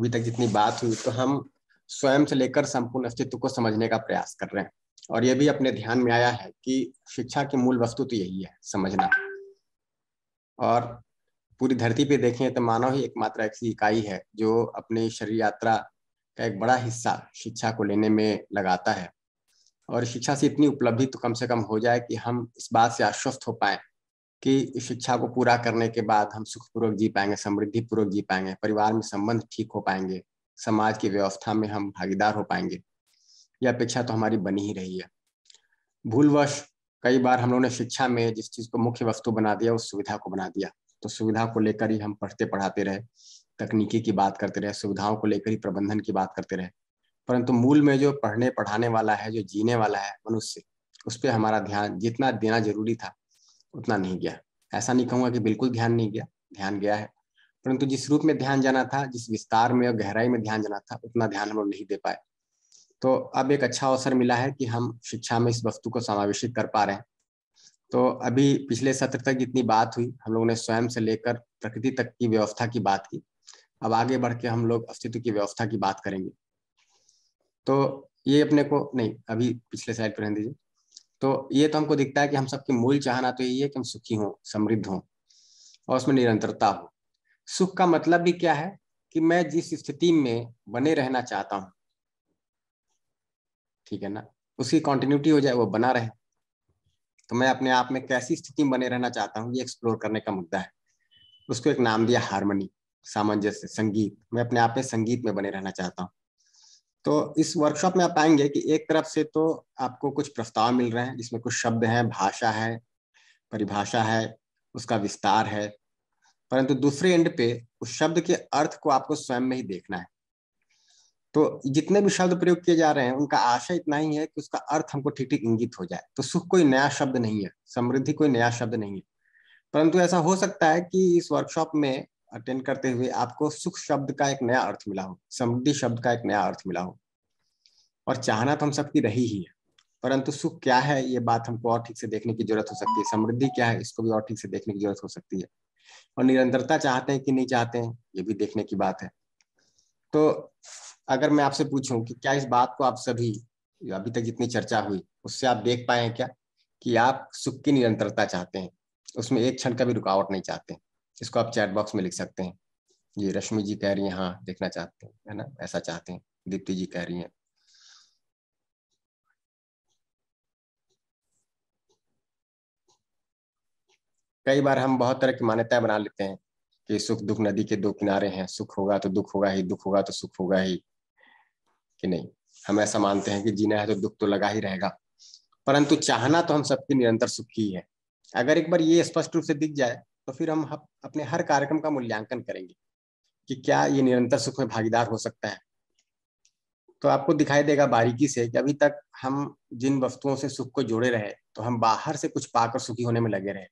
अभी तक जितनी बात हुई तो हम स्वयं से लेकर संपूर्ण अस्तित्व को समझने का प्रयास कर रहे हैं और यह भी अपने ध्यान में आया है कि शिक्षा की मूल वस्तु तो यही है समझना और पूरी धरती पे देखें तो मानव ही एकमात्र ऐसी इकाई है जो अपनी शरीर यात्रा का एक बड़ा हिस्सा शिक्षा को लेने में लगाता है और शिक्षा से इतनी उपलब्धि तो कम से कम हो जाए कि हम इस बात से आश्वस्त हो पाए कि शिक्षा को पूरा करने के बाद हम सुखपूर्वक जी पाएंगे समृद्धि पूर्वक जी पाएंगे परिवार में संबंध ठीक हो पाएंगे समाज की व्यवस्था में हम भागीदार हो पाएंगे यह अपेक्षा तो हमारी बनी ही रही है भूलवश कई बार हम लोगों ने शिक्षा में जिस चीज को मुख्य वस्तु बना दिया उस सुविधा को बना दिया तो सुविधा को लेकर ही हम पढ़ते पढ़ाते रहे तकनीकी की बात करते रहे सुविधाओं को लेकर ही प्रबंधन की बात करते रहे परंतु मूल में जो पढ़ने पढ़ाने वाला है जो जीने वाला है मनुष्य उस पर हमारा ध्यान जितना देना जरूरी था उतना नहीं गया ऐसा नहीं कहूंगा कि बिल्कुल ध्यान नहीं गया ध्यान गया है परंतु जिस रूप में ध्यान जाना था जिस विस्तार में और गहराई में ध्यान जाना था उतना ध्यान हम नहीं दे पाए तो अब एक अच्छा अवसर मिला है कि हम शिक्षा में इस वस्तु को समावेशित कर पा रहे हैं तो अभी पिछले सत्र तक जितनी बात हुई हम लोगों ने स्वयं से लेकर प्रकृति तक की व्यवस्था की बात की अब आगे बढ़ के हम लोग अस्तित्व की व्यवस्था की बात करेंगे तो ये अपने को नहीं अभी पिछले साइड पर दीजिए तो ये तो हमको दिखता है कि हम सबकी मूल चाहना तो यही है कि हम सुखी हों समृद्ध हों और उसमें निरंतरता हो सुख का मतलब भी क्या है कि मैं जिस स्थिति में बने रहना चाहता हूं ठीक है ना उसकी कॉन्टिन्यूटी हो जाए वो बना रहे तो मैं अपने आप में कैसी स्थिति में बने रहना चाहता हूँ ये एक्सप्लोर करने का मुद्दा है उसको एक नाम दिया हारमोनी सामंजस्य संगीत मैं अपने आप में संगीत में बने रहना चाहता हूँ तो इस वर्कशॉप में आप आएंगे कि एक तरफ से तो आपको कुछ प्रस्ताव मिल रहे हैं जिसमें कुछ शब्द हैं भाषा है परिभाषा है उसका विस्तार है परंतु दूसरे एंड पे उस शब्द के अर्थ को आपको स्वयं में ही देखना है तो जितने भी शब्द प्रयोग किए जा रहे हैं उनका आशय इतना ही है कि उसका अर्थ हमको ठीक ठीक इंगित हो जाए तो सुख कोई नया शब्द नहीं है समृद्धि कोई नया शब्द नहीं है परंतु ऐसा हो सकता है कि इस वर्कशॉप में अटेंड करते हुए आपको सुख शब्द का एक नया अर्थ मिला हो समृद्धि शब्द का एक नया अर्थ मिला हो और चाहना तो हम सबकी रही ही है परंतु सुख क्या है ये बात हमको और ठीक से देखने की जरूरत हो सकती है समृद्धि क्या है इसको भी और ठीक से देखने की जरूरत हो सकती है और निरंतरता चाहते हैं कि नहीं चाहते हैं ये भी देखने की बात है तो अगर मैं आपसे पूछूं कि क्या इस बात को आप सभी अभी तक जितनी चर्चा हुई उससे आप देख पाए हैं क्या कि आप सुख की निरंतरता चाहते हैं उसमें एक क्षण का भी रुकावट नहीं चाहते इसको आप चैट बॉक्स में लिख सकते हैं ये रश्मि जी कह रही है हाँ देखना चाहते हैं है ना ऐसा चाहते हैं दीप्ति जी कह रही हैं कई बार हम बहुत तरह की मान्यताएं बना लेते हैं कि सुख दुख नदी के दो किनारे हैं सुख होगा तो दुख होगा ही दुख होगा तो सुख होगा ही कि नहीं हम ऐसा मानते हैं कि जीना है तो दुख तो लगा ही रहेगा परंतु चाहना तो हम सबकी निरंतर सुख ही है अगर एक बार ये स्पष्ट रूप से दिख जाए तो फिर हम अपने हर कार्यक्रम का मूल्यांकन करेंगे कि क्या ये निरंतर सुख में भागीदार हो सकता है तो आपको दिखाई देगा बारीकी से कि अभी तक हम जिन वस्तुओं से सुख को जोड़े रहे तो हम बाहर से कुछ पाकर सुखी होने में लगे रहे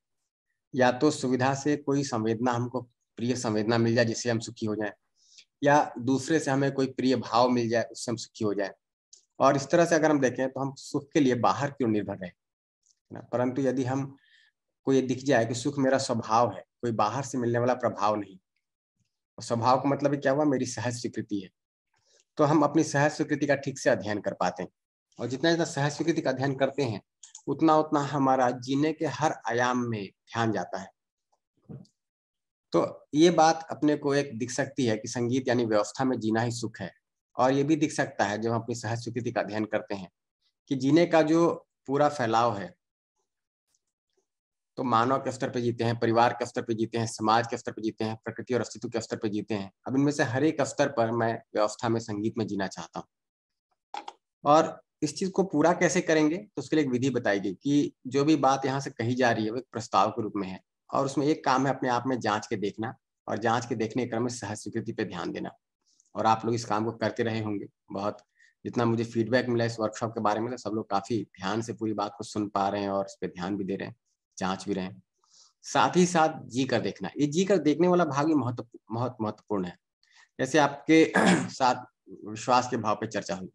या तो सुविधा से कोई संवेदना हमको प्रिय संवेदना मिल जाए जिससे हम सुखी हो जाए या दूसरे से हमें कोई प्रिय भाव मिल जाए उससे हम सुखी हो जाए और इस तरह से अगर हम देखें तो हम सुख के लिए बाहर क्यों निर्भर रहे ना परंतु यदि हम को ये दिख जाए कि सुख मेरा स्वभाव है कोई बाहर से मिलने वाला प्रभाव नहीं स्वभाव का मतलब क्या हुआ मेरी सहज स्वीकृति है तो हम अपनी सहज स्वीकृति का ठीक से अध्ययन कर पाते हैं और जितना जितना सहज स्वीकृति का अध्ययन करते हैं उतना उतना हमारा जीने के हर आयाम में ध्यान जाता है तो ये बात अपने को एक दिख सकती है कि संगीत यानी व्यवस्था में जीना ही सुख है और ये भी दिख सकता है जब हम अपनी सहज स्वीकृति का अध्ययन करते हैं कि जीने का जो पूरा फैलाव है तो मानव के स्तर पर जीते हैं परिवार के स्तर पर जीते हैं समाज के स्तर पर जीते हैं प्रकृति और अस्तित्व के स्तर पर जीते हैं अब इनमें से हर एक स्तर पर मैं व्यवस्था में संगीत में जीना चाहता हूँ और इस चीज को पूरा कैसे करेंगे तो उसके लिए एक विधि बताई गई कि जो भी बात यहाँ से कही जा रही है वो एक प्रस्ताव के रूप में है और उसमें एक काम है अपने आप में जांच के देखना और जांच के देखने के क्रम में सह स्वीकृति पे ध्यान देना और आप लोग इस काम को करते रहे होंगे बहुत जितना मुझे फीडबैक मिला इस वर्कशॉप के बारे में तो सब लोग काफी ध्यान से पूरी बात को सुन पा रहे हैं और उस पर ध्यान भी दे रहे हैं जांच भी रहे हैं साथ ही साथ जी कर देखना ये जी कर देखने वाला भाग भी महत्व बहुत महत्वपूर्ण है जैसे आपके साथ विश्वास के भाव पर चर्चा हुई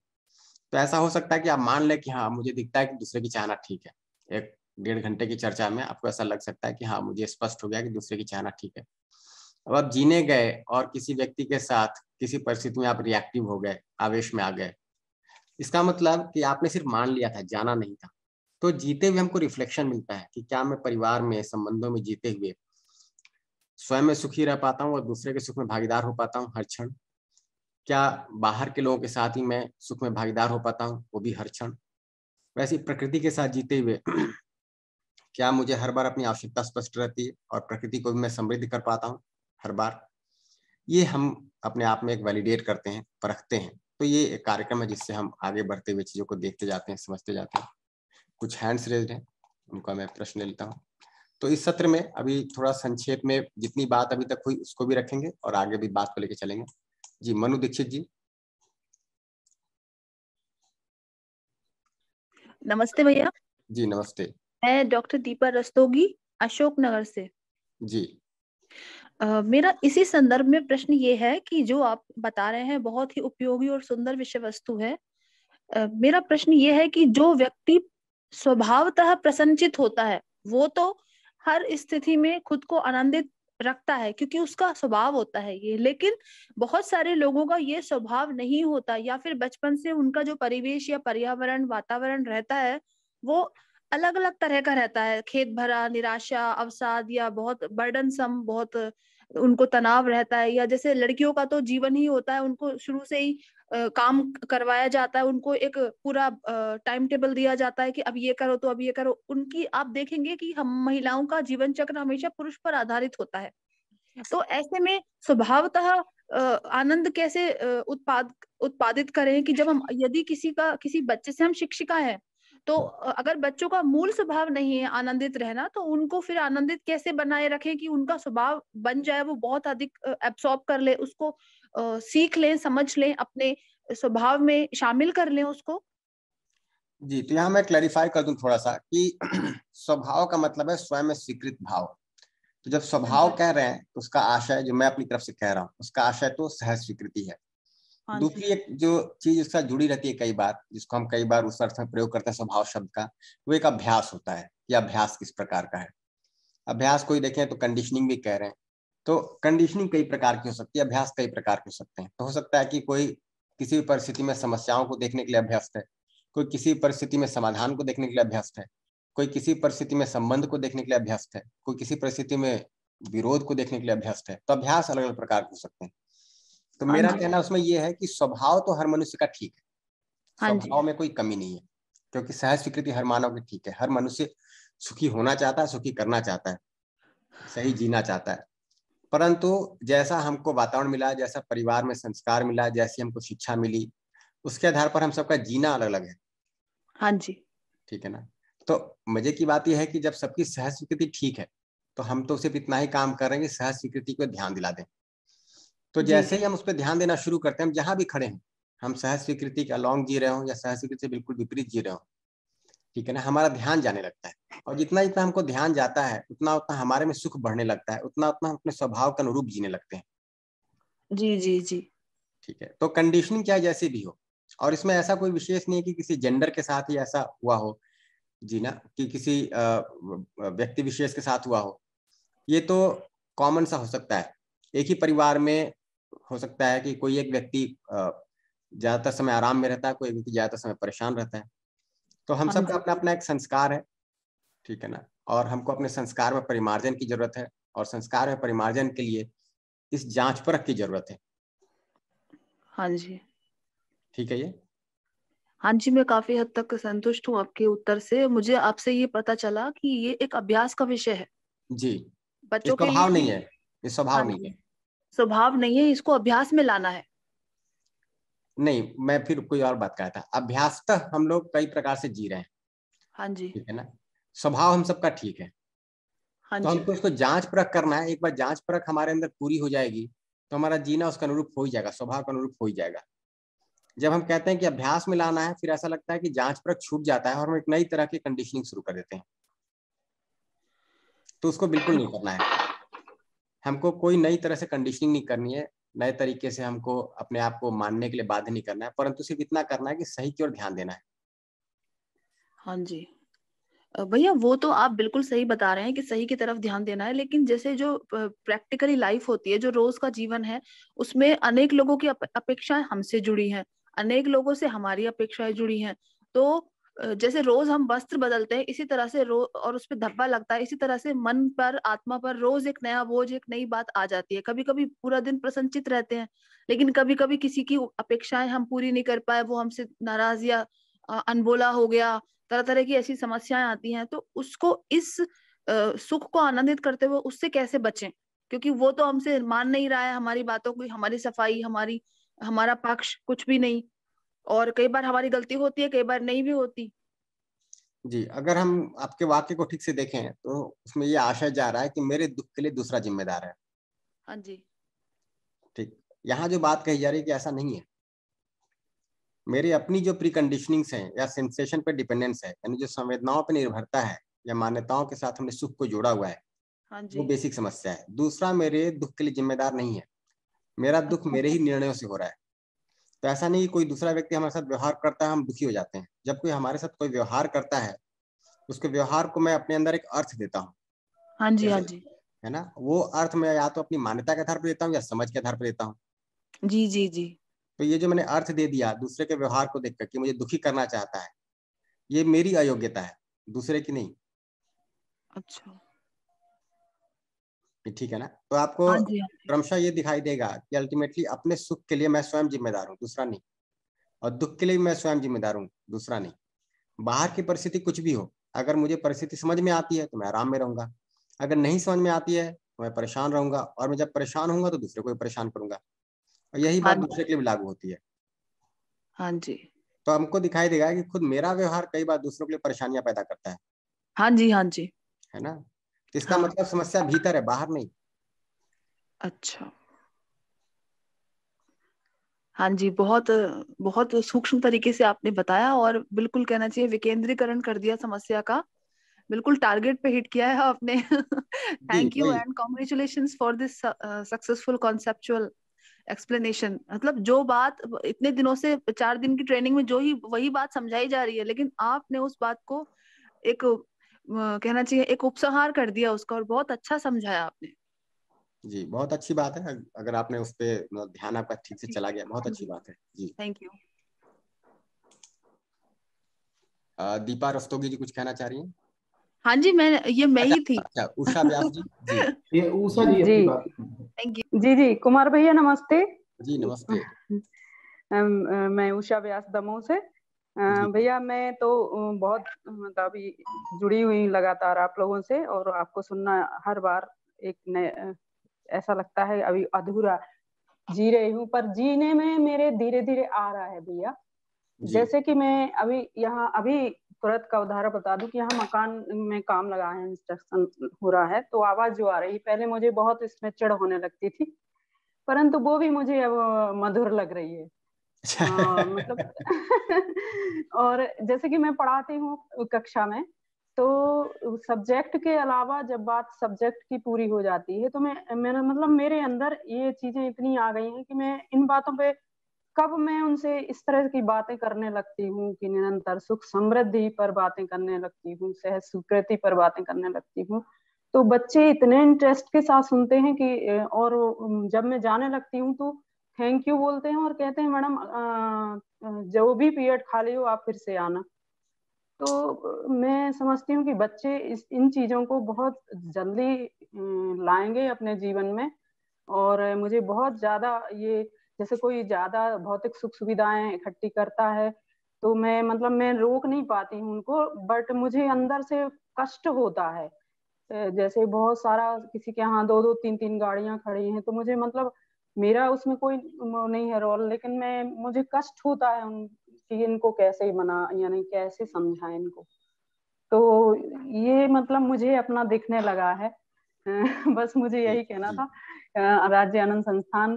तो ऐसा हो सकता है कि आप मान लें कि हाँ मुझे दिखता है कि दूसरे की चाहना ठीक है एक डेढ़ घंटे की चर्चा में आपको ऐसा लग सकता है कि हाँ मुझे स्पष्ट हो गया कि दूसरे की चाहना ठीक है अब आप जीने गए और किसी व्यक्ति के साथ किसी परिस्थिति में आप रिएक्टिव हो गए आवेश में आ गए इसका मतलब कि आपने सिर्फ मान लिया था जाना नहीं था तो जीते हुए हमको रिफ्लेक्शन मिलता है कि क्या मैं परिवार में संबंधों में जीते हुए स्वयं में सुखी रह पाता हूँ और दूसरे के सुख में भागीदार हो पाता हूँ हर क्षण क्या बाहर के लोगों के साथ ही मैं सुख में भागीदार हो पाता हूँ वो भी हर क्षण वैसे प्रकृति के साथ जीते हुए क्या मुझे हर बार अपनी आवश्यकता स्पष्ट रहती है और प्रकृति को भी मैं समृद्ध कर पाता हूँ हर बार ये हम अपने आप में एक वैलिडेट करते हैं परखते हैं तो ये एक कार्यक्रम है जिससे हम आगे बढ़ते हुए चीज़ों को देखते जाते हैं समझते जाते हैं कुछ हैंड्स रेज हैं उनका मैं प्रश्न लेता हूँ तो इस सत्र में अभी थोड़ा संक्षेप में जितनी बात अभी तक हुई उसको भी रखेंगे और आगे भी बात को लेकर चलेंगे जी मनु दीक्षित जी नमस्ते भैया जी नमस्ते मैं डॉक्टर दीपा रस्तोगी अशोक नगर से जी Uh, मेरा इसी संदर्भ में प्रश्न ये है कि जो आप बता रहे हैं बहुत ही उपयोगी और सुंदर विषय वस्तु है uh, मेरा प्रश्न ये है कि जो व्यक्ति स्वभावतः प्रसन्नचित होता है वो तो हर स्थिति में खुद को आनंदित रखता है क्योंकि उसका स्वभाव होता है ये लेकिन बहुत सारे लोगों का ये स्वभाव नहीं होता या फिर बचपन से उनका जो परिवेश या पर्यावरण वातावरण रहता है वो अलग अलग तरह का रहता है खेत भरा निराशा अवसाद या बहुत बर्डन सम बहुत उनको तनाव रहता है या जैसे लड़कियों का तो जीवन ही होता है उनको शुरू से ही काम करवाया जाता है उनको एक पूरा टाइम टेबल दिया जाता है कि अब ये करो तो अब ये करो उनकी आप देखेंगे कि हम महिलाओं का जीवन चक्र हमेशा पुरुष पर आधारित होता है तो ऐसे में स्वभावतः आनंद कैसे उत्पाद उत्पादित करें कि जब हम यदि किसी का किसी बच्चे से हम शिक्षिका हैं तो अगर बच्चों का मूल स्वभाव नहीं है आनंदित रहना तो उनको फिर आनंदित कैसे बनाए रखें कि उनका स्वभाव बन जाए वो बहुत अधिक एब्सॉर्ब कर ले उसको सीख लें समझ लें अपने स्वभाव में शामिल कर लें उसको जी तो यहाँ मैं क्लैरिफाई कर दूं थोड़ा सा कि स्वभाव का मतलब है स्वयं स्वीकृत भाव तो जब स्वभाव कह रहे हैं तो उसका आशय जो मैं अपनी तरफ से कह रहा हूँ उसका आशय तो सहज स्वीकृति है हाँ दूसरी एक जो चीज इसका जुड़ी रहती है कई बार जिसको हम कई बार उस अर्थ में प्रयोग करते हैं स्वभाव शब्द का वो एक अभ्यास होता है कि अभ्यास किस प्रकार का है अभ्यास कोई देखें तो कंडीशनिंग भी कह रहे हैं तो कंडीशनिंग कई प्रकार की हो सकती है अभ्यास कई प्रकार के हो सकते हैं तो हो सकता है कि कोई किसी भी परिस्थिति में समस्याओं को देखने के लिए अभ्यस्त है कोई किसी परिस्थिति में समाधान को देखने के लिए अभ्यस्त है कोई किसी परिस्थिति में संबंध को देखने के लिए अभ्यस्त है कोई किसी परिस्थिति में विरोध को देखने के लिए अभ्यस्त है तो अभ्यास अलग अलग प्रकार के हो सकते हैं तो हाँ मेरा कहना उसमें यह है कि स्वभाव तो हर मनुष्य का ठीक है हाँ स्वभाव में कोई कमी नहीं है क्योंकि सहज स्वीकृति हर मानव की ठीक है हर मनुष्य सुखी होना चाहता है सुखी करना चाहता है सही जीना चाहता है परंतु जैसा हमको वातावरण मिला जैसा परिवार में संस्कार मिला जैसी हमको शिक्षा मिली उसके आधार पर हम सबका जीना अलग अलग है हाँ जी ठीक है ना तो मजे की बात यह है कि जब सबकी सह स्वीकृति ठीक है तो हम तो सिर्फ इतना ही काम कर रहे हैं कि सह स्वीकृति को ध्यान दिला दें तो जैसे ही हम उस पर ध्यान देना शुरू करते हैं हम जहां भी खड़े हैं हम सह स्वीकृति के अलॉन्ग जी रहे हो या सह स्वीकृति से बिल्कुल विपरीत जी रहे हो ठीक है ना हमारा ध्यान जाने लगता है और जितना जितना हमको ध्यान जाता है उतना उतना हमारे में सुख बढ़ने लगता है उतना उतना हम अपने स्वभाव के अनुरूप जीने लगते हैं जी जी जी ठीक है तो कंडीशनिंग क्या जैसे भी हो और इसमें ऐसा कोई विशेष नहीं है कि किसी जेंडर के साथ ही ऐसा हुआ हो जी ना कि किसी व्यक्ति विशेष के साथ हुआ हो ये तो कॉमन सा हो सकता है एक ही परिवार में हो सकता है कि कोई एक व्यक्ति ज्यादातर समय आराम में रहता है कोई व्यक्ति ज्यादातर समय परेशान रहता है तो हम सबका अपना अपना एक संस्कार है ठीक है ना और हमको अपने संस्कार में परिमार्जन की जरूरत है और संस्कार में परिमार्जन के लिए इस जांच परख की जरूरत है हाँ जी ठीक है ये हाँ जी मैं काफी हद तक संतुष्ट हूँ आपके उत्तर से मुझे आपसे ये पता चला कि ये एक अभ्यास का विषय है जी बच्चों के स्वभाव नहीं है ये स्वभाव हाँ नहीं है स्वभाव नहीं है इसको अभ्यास में लाना है नहीं मैं फिर कोई और बात कर रहा था हम लोग कई प्रकार से जी रहे हैं हाँ जी ठीक है ना स्वभाव हम सबका ठीक है हाँ तो हमको तो उसको जांच परख करना है एक बार जांच परख हमारे अंदर पूरी हो जाएगी तो हमारा जीना उसका अनुरूप हो ही जाएगा स्वभाव का अनुरूप हो ही जाएगा जब हम कहते हैं कि अभ्यास में लाना है फिर ऐसा लगता है कि जांच परख छूट जाता है और हम एक नई तरह की कंडीशनिंग शुरू कर देते हैं तो उसको बिल्कुल नहीं करना है हमको कोई नई तरह से कंडीशनिंग नहीं करनी है नए तरीके से हमको अपने आप को मानने के लिए बाध्य नहीं करना है परंतु सिर्फ इतना करना है कि सही की ओर ध्यान देना है हाँ जी भैया वो तो आप बिल्कुल सही बता रहे हैं कि सही की तरफ ध्यान देना है लेकिन जैसे जो प्रैक्टिकली लाइफ होती है जो रोज का जीवन है उसमें अनेक लोगों की अपेक्षाएं हमसे जुड़ी हैं अनेक लोगों से हमारी अपेक्षाएं जुड़ी हैं तो जैसे रोज हम वस्त्र बदलते हैं इसी तरह से रोज और उस पर धब्बा लगता है इसी तरह से मन पर आत्मा पर रोज एक नया बोझ एक नई बात आ जाती है कभी कभी पूरा दिन प्रसन्नचित रहते हैं लेकिन कभी कभी किसी की अपेक्षाएं हम पूरी नहीं कर पाए वो हमसे नाराज या अनबोला हो गया तरह तरह की ऐसी समस्याएं आती हैं तो उसको इस सुख को आनंदित करते हुए उससे कैसे बचें क्योंकि वो तो हमसे मान नहीं रहा है हमारी बातों की हमारी सफाई हमारी हमारा पक्ष कुछ भी नहीं और कई बार हमारी गलती होती है कई बार नहीं भी होती जी अगर हम आपके वाक्य को ठीक से देखें तो उसमें ये आशय जा रहा है कि मेरे दुख के लिए दूसरा जिम्मेदार है हाँ जी ठीक यहाँ जो बात कही जा रही है कि ऐसा नहीं है मेरी अपनी जो प्री कंडीशनिंग है या सेंसेशन पे डिपेंडेंस है यानी जो संवेदनाओं पर निर्भरता है या मान्यताओं के साथ हमने सुख को जोड़ा हुआ है हाँ जी। वो बेसिक समस्या है दूसरा मेरे दुख के लिए जिम्मेदार नहीं है मेरा हाँ दुख मेरे ही निर्णयों से हो रहा है तो ऐसा नहीं कि कोई दूसरा व्यक्ति हमारे साथ व्यवहार करता है हम दुखी हो जाते हैं जब कोई हमारे साथ कोई व्यवहार करता है उसके व्यवहार को मैं अपने अंदर एक अर्थ देता हूँ हाँ जी हाँ जी है ना वो अर्थ मैं या तो अपनी मान्यता के आधार पर देता हूँ या समझ के आधार पर देता हूँ जी जी जी तो ये जो मैंने अर्थ दे दिया दूसरे के व्यवहार को देखकर कि मुझे दुखी करना चाहता है ये मेरी अयोग्यता है दूसरे की नहीं अच्छा ठीक है ना तो आपको हाँ हाँ क्रमशः ये दिखाई देगा कि अल्टीमेटली अपने सुख के लिए मैं स्वयं जिम्मेदार हूँ दूसरा नहीं और दुख के लिए मैं स्वयं जिम्मेदार हूँ दूसरा नहीं बाहर की परिस्थिति कुछ भी हो अगर मुझे परिस्थिति समझ में आती है तो मैं आराम में रहूंगा अगर नहीं समझ में आती है तो मैं परेशान रहूंगा और मैं जब परेशान होऊंगा तो दूसरे को भी परेशान करूंगा और यही बात हाँ दूसरे के लिए भी लागू होती है हाँ जी तो हमको दिखाई देगा कि खुद मेरा व्यवहार कई बार दूसरों के लिए परेशानियां पैदा करता है हाँ जी हाँ जी है ना इसका हाँ। मतलब समस्या भीतर है बाहर नहीं अच्छा हाँ जी बहुत बहुत सूक्ष्म तरीके से आपने बताया और बिल्कुल कहना चाहिए विकेंद्रीकरण कर दिया समस्या का बिल्कुल टारगेट पे हिट किया है आपने thank you and congratulation for this successful conceptual explanation मतलब जो बात इतने दिनों से चार दिन की ट्रेनिंग में जो ही वही बात समझाई जा रही है लेकिन आपने उस बात को एक कहना चाहिए एक उपसहार कर दिया उसका और बहुत अच्छा समझाया आपने जी बहुत अच्छी बात है अगर आपने उस पर मतलब ध्यान आपका ठीक से चला गया बहुत अच्छी बात है जी थैंक यू दीपा रस्तोगी जी कुछ कहना चाह रही हैं हाँ जी मैं ये मैं ही थी अच्छा, उषा व्यास जी जी ये उषा जी जी थैंक यू जी जी कुमार भैया नमस्ते जी नमस्ते मैं उषा व्यास दमोह से भैया मैं तो बहुत मतलब जुड़ी हुई लगातार आप लोगों से और आपको सुनना हर बार एक नए ऐसा लगता है अभी अधूरा जी रही हूँ पर जीने में मेरे धीरे धीरे आ रहा है भैया जैसे कि मैं अभी यहाँ अभी तुरंत का उदाहरण बता दूं कि यहाँ मकान में काम लगा है इंस्ट्रक्शन हो रहा है तो आवाज जो आ रही पहले मुझे बहुत इसमें चिड़ होने लगती थी परंतु वो भी मुझे अब मधुर लग रही है हाँ, मतलब और जैसे कि मैं पढ़ाती हूँ कक्षा में तो सब्जेक्ट के अलावा जब बात सब्जेक्ट की पूरी हो जाती है तो मैं मेरा मतलब मेरे अंदर ये चीजें इतनी आ गई हैं कि मैं इन बातों पे कब मैं उनसे इस तरह की बातें करने लगती हूँ कि निरंतर सुख समृद्धि पर बातें करने लगती हूँ सहज सुकृति पर बातें करने लगती हूँ तो बच्चे इतने इंटरेस्ट के साथ सुनते हैं कि और जब मैं जाने लगती हूँ तो थैंक यू बोलते हैं और कहते हैं मैडम जो भी पीरियड खाली हो आप फिर से आना तो मैं समझती हूँ कि बच्चे इस इन चीज़ों को बहुत जल्दी लाएंगे अपने जीवन में और मुझे बहुत ज़्यादा ये जैसे कोई ज़्यादा भौतिक सुख सुविधाएं इकट्ठी करता है तो मैं मतलब मैं रोक नहीं पाती हूँ उनको बट मुझे अंदर से कष्ट होता है जैसे बहुत सारा किसी के यहाँ दो दो तीन तीन गाड़ियां खड़ी हैं तो मुझे मतलब मेरा उसमें कोई नहीं है रोल लेकिन मैं मुझे कष्ट होता है कि इनको कैसे मना यानी कैसे समझा इनको तो ये मतलब मुझे अपना दिखने लगा है बस मुझे यही कहना था राज्य आनंद संस्थान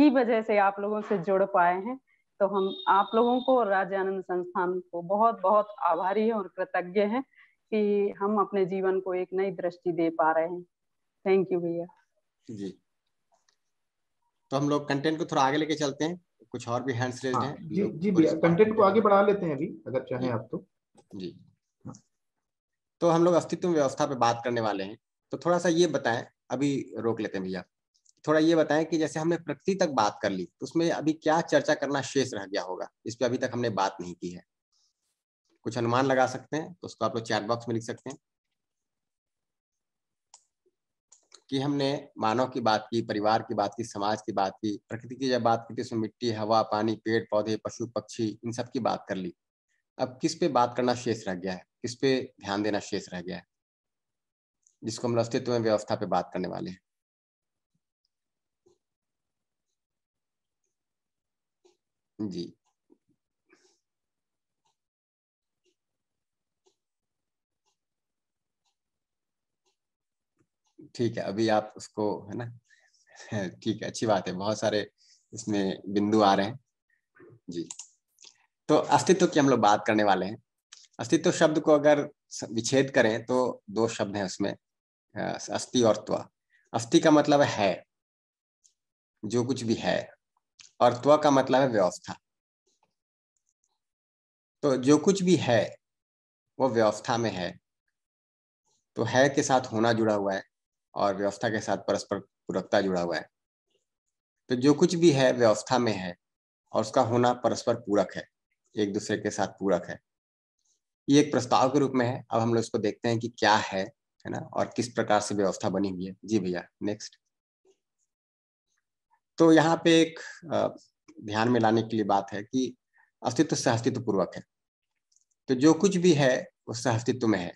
की वजह से आप लोगों से जुड़ पाए हैं तो हम आप लोगों को और राज्य आनंद संस्थान को बहुत बहुत आभारी हैं और कृतज्ञ हैं कि हम अपने जीवन को एक नई दृष्टि दे पा रहे हैं थैंक यू भैया जी तो हम लोग कंटेंट को थोड़ा आगे लेके चलते हैं कुछ और भी हैंड्स हाँ, रेज हैं जी जी भैया कंटेंट को आगे बढ़ा लेते हैं अभी अगर चाहें आप तो जी हाँ। तो हम लोग अस्तित्व व्यवस्था पे बात करने वाले हैं तो थोड़ा सा ये बताएं अभी रोक लेते हैं भैया थोड़ा ये बताएं कि जैसे हमने प्रकृति तक बात कर ली तो उसमें अभी क्या चर्चा करना शेष रह गया होगा इस पर अभी तक हमने बात नहीं की है कुछ अनुमान लगा सकते हैं तो उसको आप लोग चैट बॉक्स में लिख सकते हैं कि हमने मानव की बात की परिवार की बात की समाज की बात की प्रकृति की जब बात की तो इसमें मिट्टी हवा पानी पेड़ पौधे पशु पक्षी इन सब की बात कर ली अब किस पे बात करना शेष रह गया है किस पे ध्यान देना शेष रह गया है जिसको हम अस्तित्व में व्यवस्था पे बात करने वाले हैं जी ठीक है अभी आप उसको है ना ठीक है अच्छी बात है बहुत सारे इसमें बिंदु आ रहे हैं जी तो अस्तित्व की हम लोग बात करने वाले हैं अस्तित्व शब्द को अगर विच्छेद करें तो दो शब्द हैं उसमें अस्थि और त्व अस्थि का मतलब है जो कुछ भी है और त्व का मतलब है व्यवस्था तो जो कुछ भी है वो व्यवस्था में है तो है के साथ होना जुड़ा हुआ है और व्यवस्था के साथ परस्पर पूरकता जुड़ा हुआ है तो जो कुछ भी है व्यवस्था में है और उसका होना परस्पर पूरक है एक दूसरे के साथ पूरक है ये एक प्रस्ताव के रूप में है अब हम लोग इसको देखते हैं कि क्या है है ना और किस प्रकार से व्यवस्था बनी हुई है जी भैया नेक्स्ट तो यहाँ पे एक ध्यान में लाने के लिए बात है कि अस्तित्व अस्तित्व पूर्वक है तो जो कुछ भी है वो अस्तित्व में है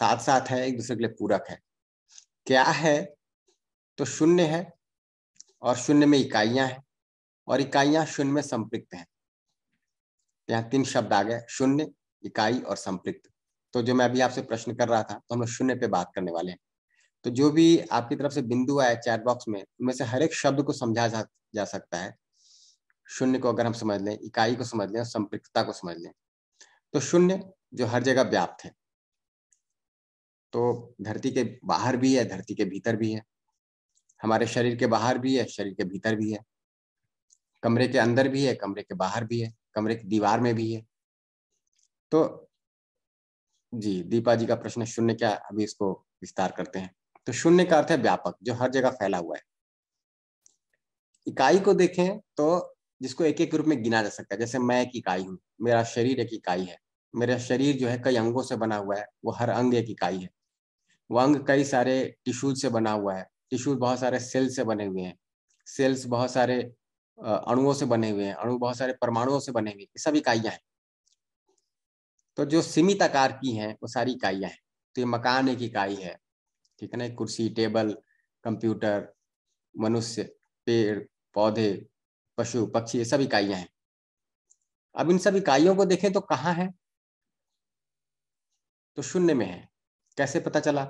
साथ साथ है एक दूसरे के लिए पूरक है क्या है तो शून्य है और शून्य में इकाइयां हैं और इकाइयां शून्य में संपृक्त हैं तो यहाँ तीन शब्द आ गए शून्य इकाई और संपृक्त तो जो मैं अभी आपसे प्रश्न कर रहा था तो हम लोग शून्य पे बात करने वाले हैं तो जो भी आपकी तरफ से बिंदु आए चैट बॉक्स में उनमें से हर एक शब्द को समझा जा, जा सकता है शून्य को अगर हम समझ लें इकाई को समझ लें संपृक्तता को समझ लें तो शून्य जो हर जगह व्याप्त है तो धरती के बाहर भी है धरती के भीतर भी है हमारे शरीर के बाहर भी है शरीर के भीतर भी है कमरे के अंदर भी है कमरे के बाहर भी है कमरे की दीवार में भी है तो जी दीपा जी का प्रश्न शून्य क्या अभी इसको विस्तार करते हैं तो शून्य का अर्थ है व्यापक जो हर जगह फैला हुआ है इकाई को देखें तो जिसको एक एक रूप में गिना जा सकता है जैसे मैं एक इकाई हूँ मेरा शरीर एक इकाई है मेरा शरीर जो है कई अंगों से बना हुआ है वो हर अंग एक इकाई है वंग कई सारे टिश्यूज से बना हुआ है टिश्यूज बहुत सारे सेल से बने हुए हैं सेल्स बहुत सारे अणुओं से बने हुए हैं अणु बहुत सारे परमाणुओं से बने हुए हैं सब इकाइयां हैं तो जो सीमित आकार की हैं वो सारी इकाइयां हैं तो ये मकान एक इकाई है ठीक है ना कुर्सी टेबल कंप्यूटर मनुष्य पेड़ पौधे पशु पक्षी ये सब इकाइयां हैं अब इन सब इकाइयों को देखें तो कहाँ है तो शून्य में है कैसे पता चला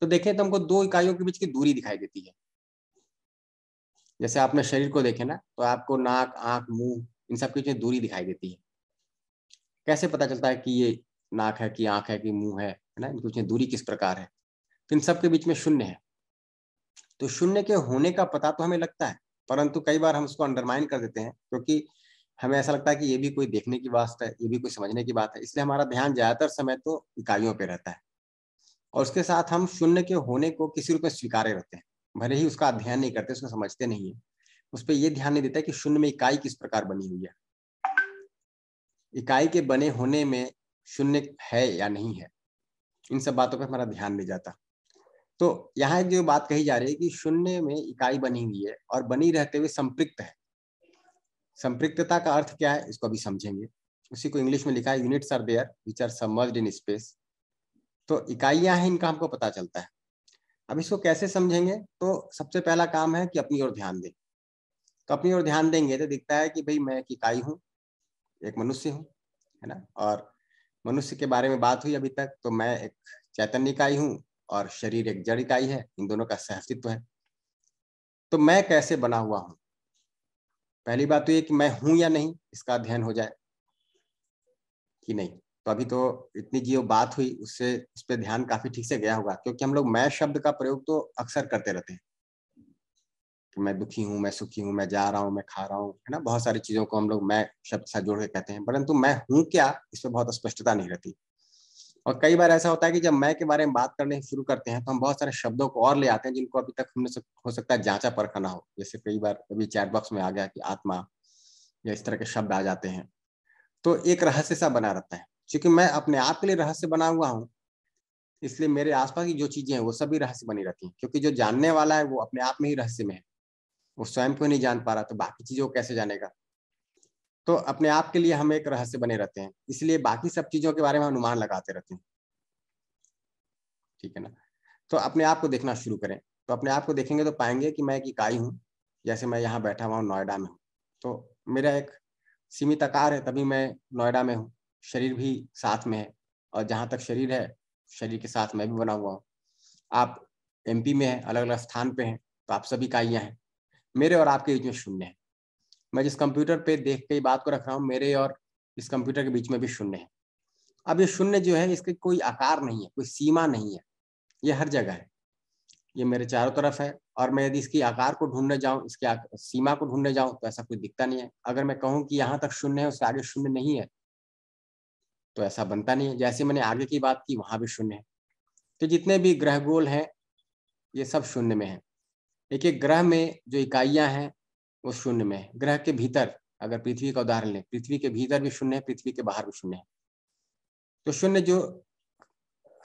तो देखें तो हमको दो इकाइयों के बीच की दूरी दिखाई देती है जैसे आपने शरीर को देखे ना तो आपको नाक आंख मुंह इन सब के बीच में दूरी दिखाई देती है कैसे पता चलता है कि ये नाक है कि आंख है कि मुंह है ना इनके बीच में दूरी किस प्रकार है तो इन सब के बीच में शून्य है तो शून्य के होने का पता तो हमें लगता है परंतु कई बार हम उसको अंडरमाइन कर देते हैं क्योंकि तो हमें ऐसा लगता है कि ये भी कोई देखने की बात है ये भी कोई समझने की बात है इसलिए हमारा ध्यान ज्यादातर समय तो इकाइयों पर रहता है और उसके साथ हम शून्य के होने को किसी रूप में स्वीकारे रहते हैं भले ही उसका अध्ययन नहीं करते उसको समझते नहीं है उस पर यह ध्यान नहीं देता कि शून्य में इकाई किस प्रकार बनी हुई है इकाई के बने होने में शून्य है या नहीं है इन सब बातों पर हमारा ध्यान नहीं जाता तो यहाँ जो बात कही जा रही है कि शून्य में इकाई बनी हुई है और बनी रहते हुए संपृक्त है संपृक्तता का अर्थ क्या है इसको अभी समझेंगे उसी को इंग्लिश में लिखा है units are there which are submerged in space तो इकाइयां हैं इनका हमको पता चलता है अब इसको कैसे समझेंगे तो सबसे पहला काम है कि अपनी ओर ध्यान दें तो अपनी ओर ध्यान देंगे तो दिखता है कि भाई मैं एक इकाई हूँ एक मनुष्य हूँ है ना और मनुष्य के बारे में बात हुई अभी तक तो मैं एक चैतन्य इकाई हूँ और शरीर एक जड़ इकाई है इन दोनों का सहअस्तित्व है तो मैं कैसे बना हुआ हूँ पहली बात तो ये कि मैं हूं या नहीं इसका अध्ययन हो जाए कि नहीं तो अभी तो इतनी जो बात हुई उससे इस पर ध्यान काफी ठीक से गया होगा क्योंकि हम लोग मैं शब्द का प्रयोग तो अक्सर करते रहते हैं कि मैं दुखी हूँ मैं सुखी हूँ मैं जा रहा हूँ मैं खा रहा हूँ है ना बहुत सारी चीजों को हम लोग मैं शब्द से जोड़ के कहते हैं परंतु मैं हूँ क्या इस पर बहुत स्पष्टता नहीं रहती और कई बार ऐसा होता है कि जब मैं के बारे में बात करने शुरू करते हैं तो हम बहुत सारे शब्दों को और ले आते हैं जिनको अभी तक हमने हो सकता है जांचा परखा ना हो जैसे कई बार अभी चैट बॉक्स में आ गया कि आत्मा या इस तरह के शब्द आ जाते हैं तो एक रहस्य सा बना रहता है क्योंकि मैं अपने आप के लिए रहस्य बना हुआ हूँ इसलिए मेरे आसपास की जो चीजें हैं वो सभी रहस्य बनी रहती हैं क्योंकि जो जानने वाला है वो अपने आप में ही रहस्य में है वो स्वयं को नहीं जान पा रहा तो बाकी चीजों को कैसे जानेगा तो अपने आप के लिए हम एक रहस्य बने रहते हैं इसलिए बाकी सब चीजों के बारे में अनुमान लगाते रहते हैं ठीक है ना तो अपने आप को देखना शुरू करें तो अपने आप को देखेंगे तो पाएंगे कि मैं एक इकाई हूँ जैसे मैं यहाँ बैठा हुआ हूँ नोएडा में हूँ तो मेरा एक सीमित आकार है तभी मैं नोएडा में हूँ शरीर भी साथ में है और जहाँ तक शरीर है शरीर के साथ मैं भी बना हुआ हूँ आप एमपी में हैं अलग अलग स्थान पे हैं तो आप सभी काइया हैं मेरे और आपके बीच में शून्य है मैं जिस कंप्यूटर पे देख के बात को रख रहा हूँ मेरे और इस कंप्यूटर के बीच में भी शून्य है अब ये शून्य जो है इसके कोई आकार नहीं है कोई सीमा नहीं है ये हर जगह है ये मेरे चारों तरफ है और मैं यदि इसकी आकार को ढूंढने जाऊं इसके सीमा को ढूंढने जाऊं तो ऐसा कोई दिखता नहीं है अगर मैं कहूं कि यहाँ तक शून्य है उससे आगे शून्य नहीं है तो ऐसा बनता नहीं है जैसे मैंने आगे की बात की वहां भी शून्य है तो जितने भी ग्रह गोल हैं ये सब शून्य में है एक एक ग्रह में जो इकाइयां हैं वो शून्य में है ग्रह के भीतर अगर पृथ्वी का उदाहरण लें पृथ्वी के भीतर भी शून्य है पृथ्वी के बाहर भी शून्य है तो शून्य जो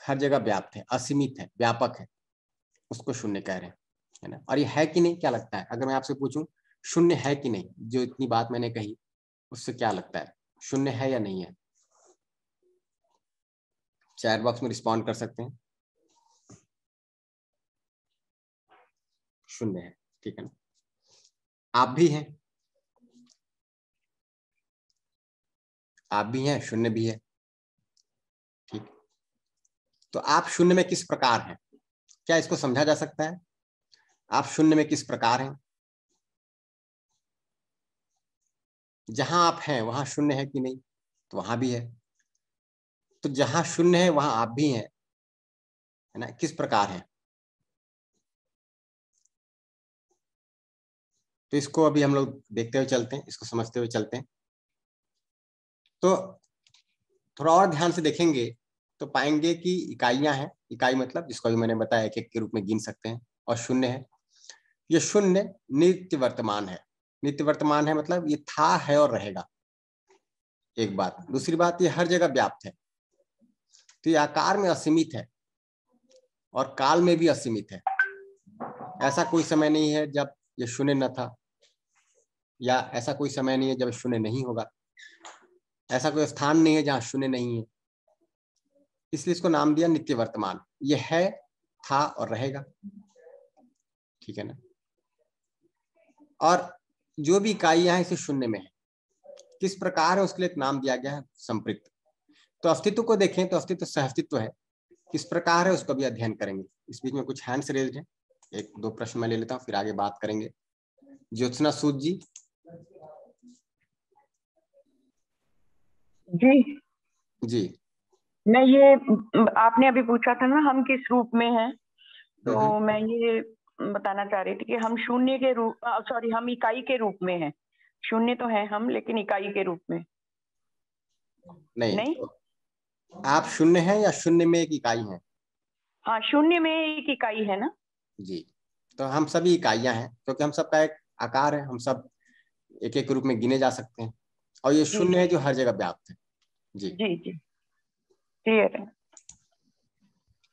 हर जगह व्याप्त है असीमित है व्यापक है उसको शून्य कह रहे हैं है ना और ये है कि नहीं क्या लगता है अगर मैं आपसे पूछूं शून्य है कि नहीं जो इतनी बात मैंने कही उससे क्या लगता है शून्य है या नहीं है चैट बॉक्स में रिस्पॉन्ड कर सकते हैं शून्य है ठीक है ना आप भी हैं आप भी हैं शून्य भी है ठीक तो आप शून्य में किस प्रकार हैं क्या इसको समझा जा सकता है आप शून्य में किस प्रकार हैं जहां आप हैं वहां शून्य है कि नहीं तो वहां भी है तो जहां शून्य है वहां आप भी हैं है ना किस प्रकार है तो इसको अभी हम लोग देखते हुए चलते हैं इसको समझते हुए चलते हैं तो थोड़ा और ध्यान से देखेंगे तो पाएंगे कि इकाइयां हैं इकाई मतलब जिसको भी मैंने बताया एक एक के रूप में गिन सकते हैं और शून्य है ये शून्य नित्य वर्तमान है नित्य वर्तमान है मतलब ये था है और रहेगा एक बात दूसरी बात ये हर जगह व्याप्त है तो ये आकार में असीमित है और काल में भी असीमित है ऐसा कोई समय नहीं है जब ये शून्य न था या ऐसा कोई समय नहीं है जब शून्य नहीं होगा ऐसा कोई स्थान नहीं है जहां शून्य नहीं है इसलिए इसको नाम दिया नित्य वर्तमान ये है था और रहेगा ठीक है ना और जो भी इकाइयां हैं इसे शून्य में है किस प्रकार है उसके लिए एक नाम दिया गया है संपृक्त तो अस्तित्व को देखें तो अस्तित्व सह अस्तित्व है किस प्रकार है उसका भी अध्ययन करेंगे इस बीच में कुछ हैंड्स रेज है एक दो प्रश्न मैं ले लेता हूँ फिर आगे बात करेंगे ज्योत्सना सूद जी जी जी मैं ये आपने अभी पूछा था ना हम किस रूप में हैं तो मैं ये बताना चाह रही थी कि हम शून्य के रूप सॉरी हम इकाई के रूप में हैं शून्य तो हैं हम लेकिन इकाई के रूप में नहीं, नहीं? तो आप शून्य हैं या शून्य में एक इकाई हैं हाँ शून्य में एक इकाई है ना जी तो हम सभी इकाइयां हैं क्योंकि हम सबका एक आकार है हम सब एक एक रूप में गिने जा सकते हैं और ये शून्य है जो हर जगह व्याप्त है जी जी जी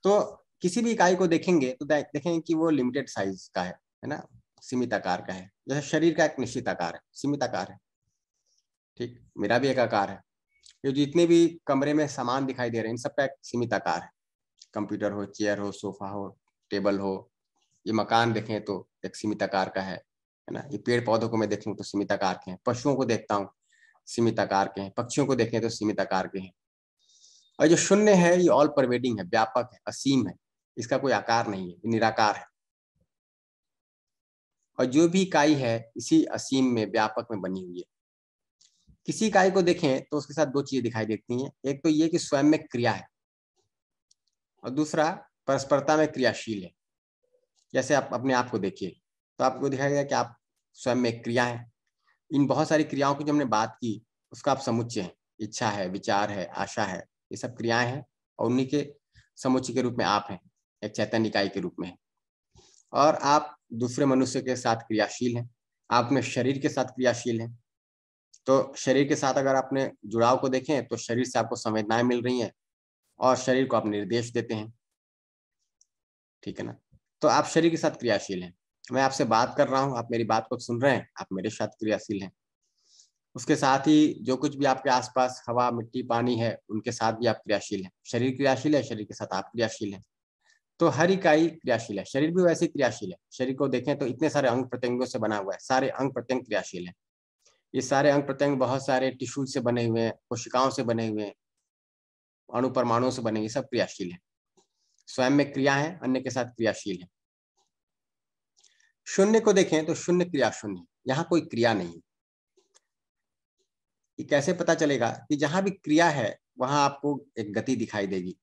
तो किसी भी इकाई को देखेंगे तो देखेंगे कि वो लिमिटेड साइज का है है ना सीमित आकार का है जैसे शरीर का एक निश्चित आकार है सीमित आकार है ठीक मेरा भी एक आकार है ये जितने भी कमरे में सामान दिखाई दे रहे हैं इन सब एक सीमित आकार है कंप्यूटर हो चेयर हो सोफा हो टेबल हो ये मकान देखें तो एक सीमित आकार का है है ना ये पेड़ पौधों को मैं देखूँ तो सीमित आकार के हैं पशुओं को देखता हूँ सीमित आकार के हैं पक्षियों को देखें तो सीमित आकार के हैं और जो शून्य है ये ऑल परवेडिंग है व्यापक है असीम है इसका कोई आकार नहीं है निराकार है और जो भी इकाई है इसी असीम में व्यापक में बनी हुई है किसी काय को देखें तो उसके साथ दो चीजें दिखाई देती हैं एक तो ये कि स्वयं में क्रिया है और दूसरा परस्परता में क्रियाशील है जैसे आप अपने आप को देखिए तो आपको दिखाई देगा कि आप स्वयं में क्रिया है इन बहुत सारी क्रियाओं की जो हमने बात की उसका आप समुच्चय हैं इच्छा है विचार है आशा है ये सब क्रियाएं हैं और उन्हीं के समुच्चय के रूप में आप हैं एक चैतन्य इकाई के रूप में है और आप दूसरे मनुष्य के साथ क्रियाशील हैं आप में शरीर के साथ क्रियाशील हैं तो शरीर के साथ अगर आपने जुड़ाव को देखें तो शरीर से आपको संवेदनाएं मिल रही हैं और शरीर को आप निर्देश देते हैं ठीक है ना तो आप शरीर के साथ क्रियाशील हैं मैं आपसे बात कर रहा हूँ आप मेरी बात को सुन रहे हैं आप मेरे साथ क्रियाशील हैं उसके साथ ही जो कुछ भी आपके आसपास हवा मिट्टी पानी है उनके साथ भी आप क्रियाशील हैं शरीर क्रियाशील है शरीर के साथ आप क्रियाशील हैं तो हर इकाई क्रियाशील है शरीर भी वैसे क्रियाशील है शरीर को देखें तो इतने सारे अंग प्रत्यंगों से बना हुआ है सारे अंग प्रत्यंग क्रियाशील है ये सारे अंग प्रत्यंग बहुत सारे टिश्यू से बने हुए हैं कोशिकाओं से बने हुए हैं अणु परमाणुओं से बने हुए सब क्रियाशील है स्वयं में क्रिया है अन्य के साथ क्रियाशील है शून्य को देखें तो शून्य क्रिया शून्य यहाँ कोई क्रिया नहीं ये कैसे पता चलेगा कि जहां भी क्रिया है वहां आपको एक गति दिखाई देगी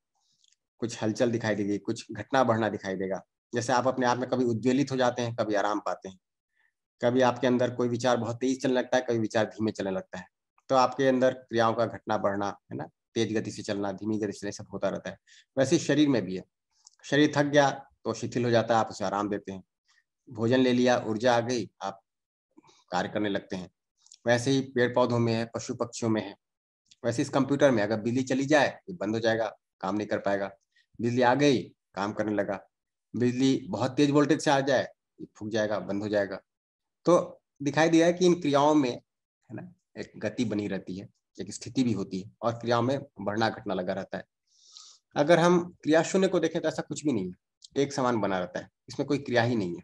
कुछ हलचल दिखाई देगी कुछ घटना बढ़ना दिखाई देगा जैसे आप अपने आप में कभी उद्वेलित हो जाते हैं कभी आराम पाते हैं कभी आपके अंदर कोई विचार बहुत तेज चलने लगता है कभी विचार धीमे चलने लगता है तो आपके अंदर क्रियाओं का घटना बढ़ना है ना तेज गति से चलना धीमी गति से सब होता रहता है वैसे शरीर में भी है शरीर थक गया तो शिथिल हो जाता है आप उसे आराम देते हैं भोजन ले लिया ऊर्जा आ गई आप कार्य करने लगते हैं वैसे ही पेड़ पौधों में है पशु पक्षियों में है वैसे इस कंप्यूटर में अगर बिजली चली जाए तो बंद हो जाएगा काम नहीं कर पाएगा बिजली आ गई काम करने लगा बिजली बहुत तेज वोल्टेज से आ जाए फूक जाएगा बंद हो जाएगा तो दिखाई दिया है कि इन क्रियाओं में है ना एक गति बनी रहती है एक स्थिति भी होती है और क्रियाओं में बढ़ना घटना लगा रहता है अगर हम क्रिया शून्य को देखें तो ऐसा कुछ भी नहीं है एक समान बना रहता है इसमें कोई क्रिया ही नहीं है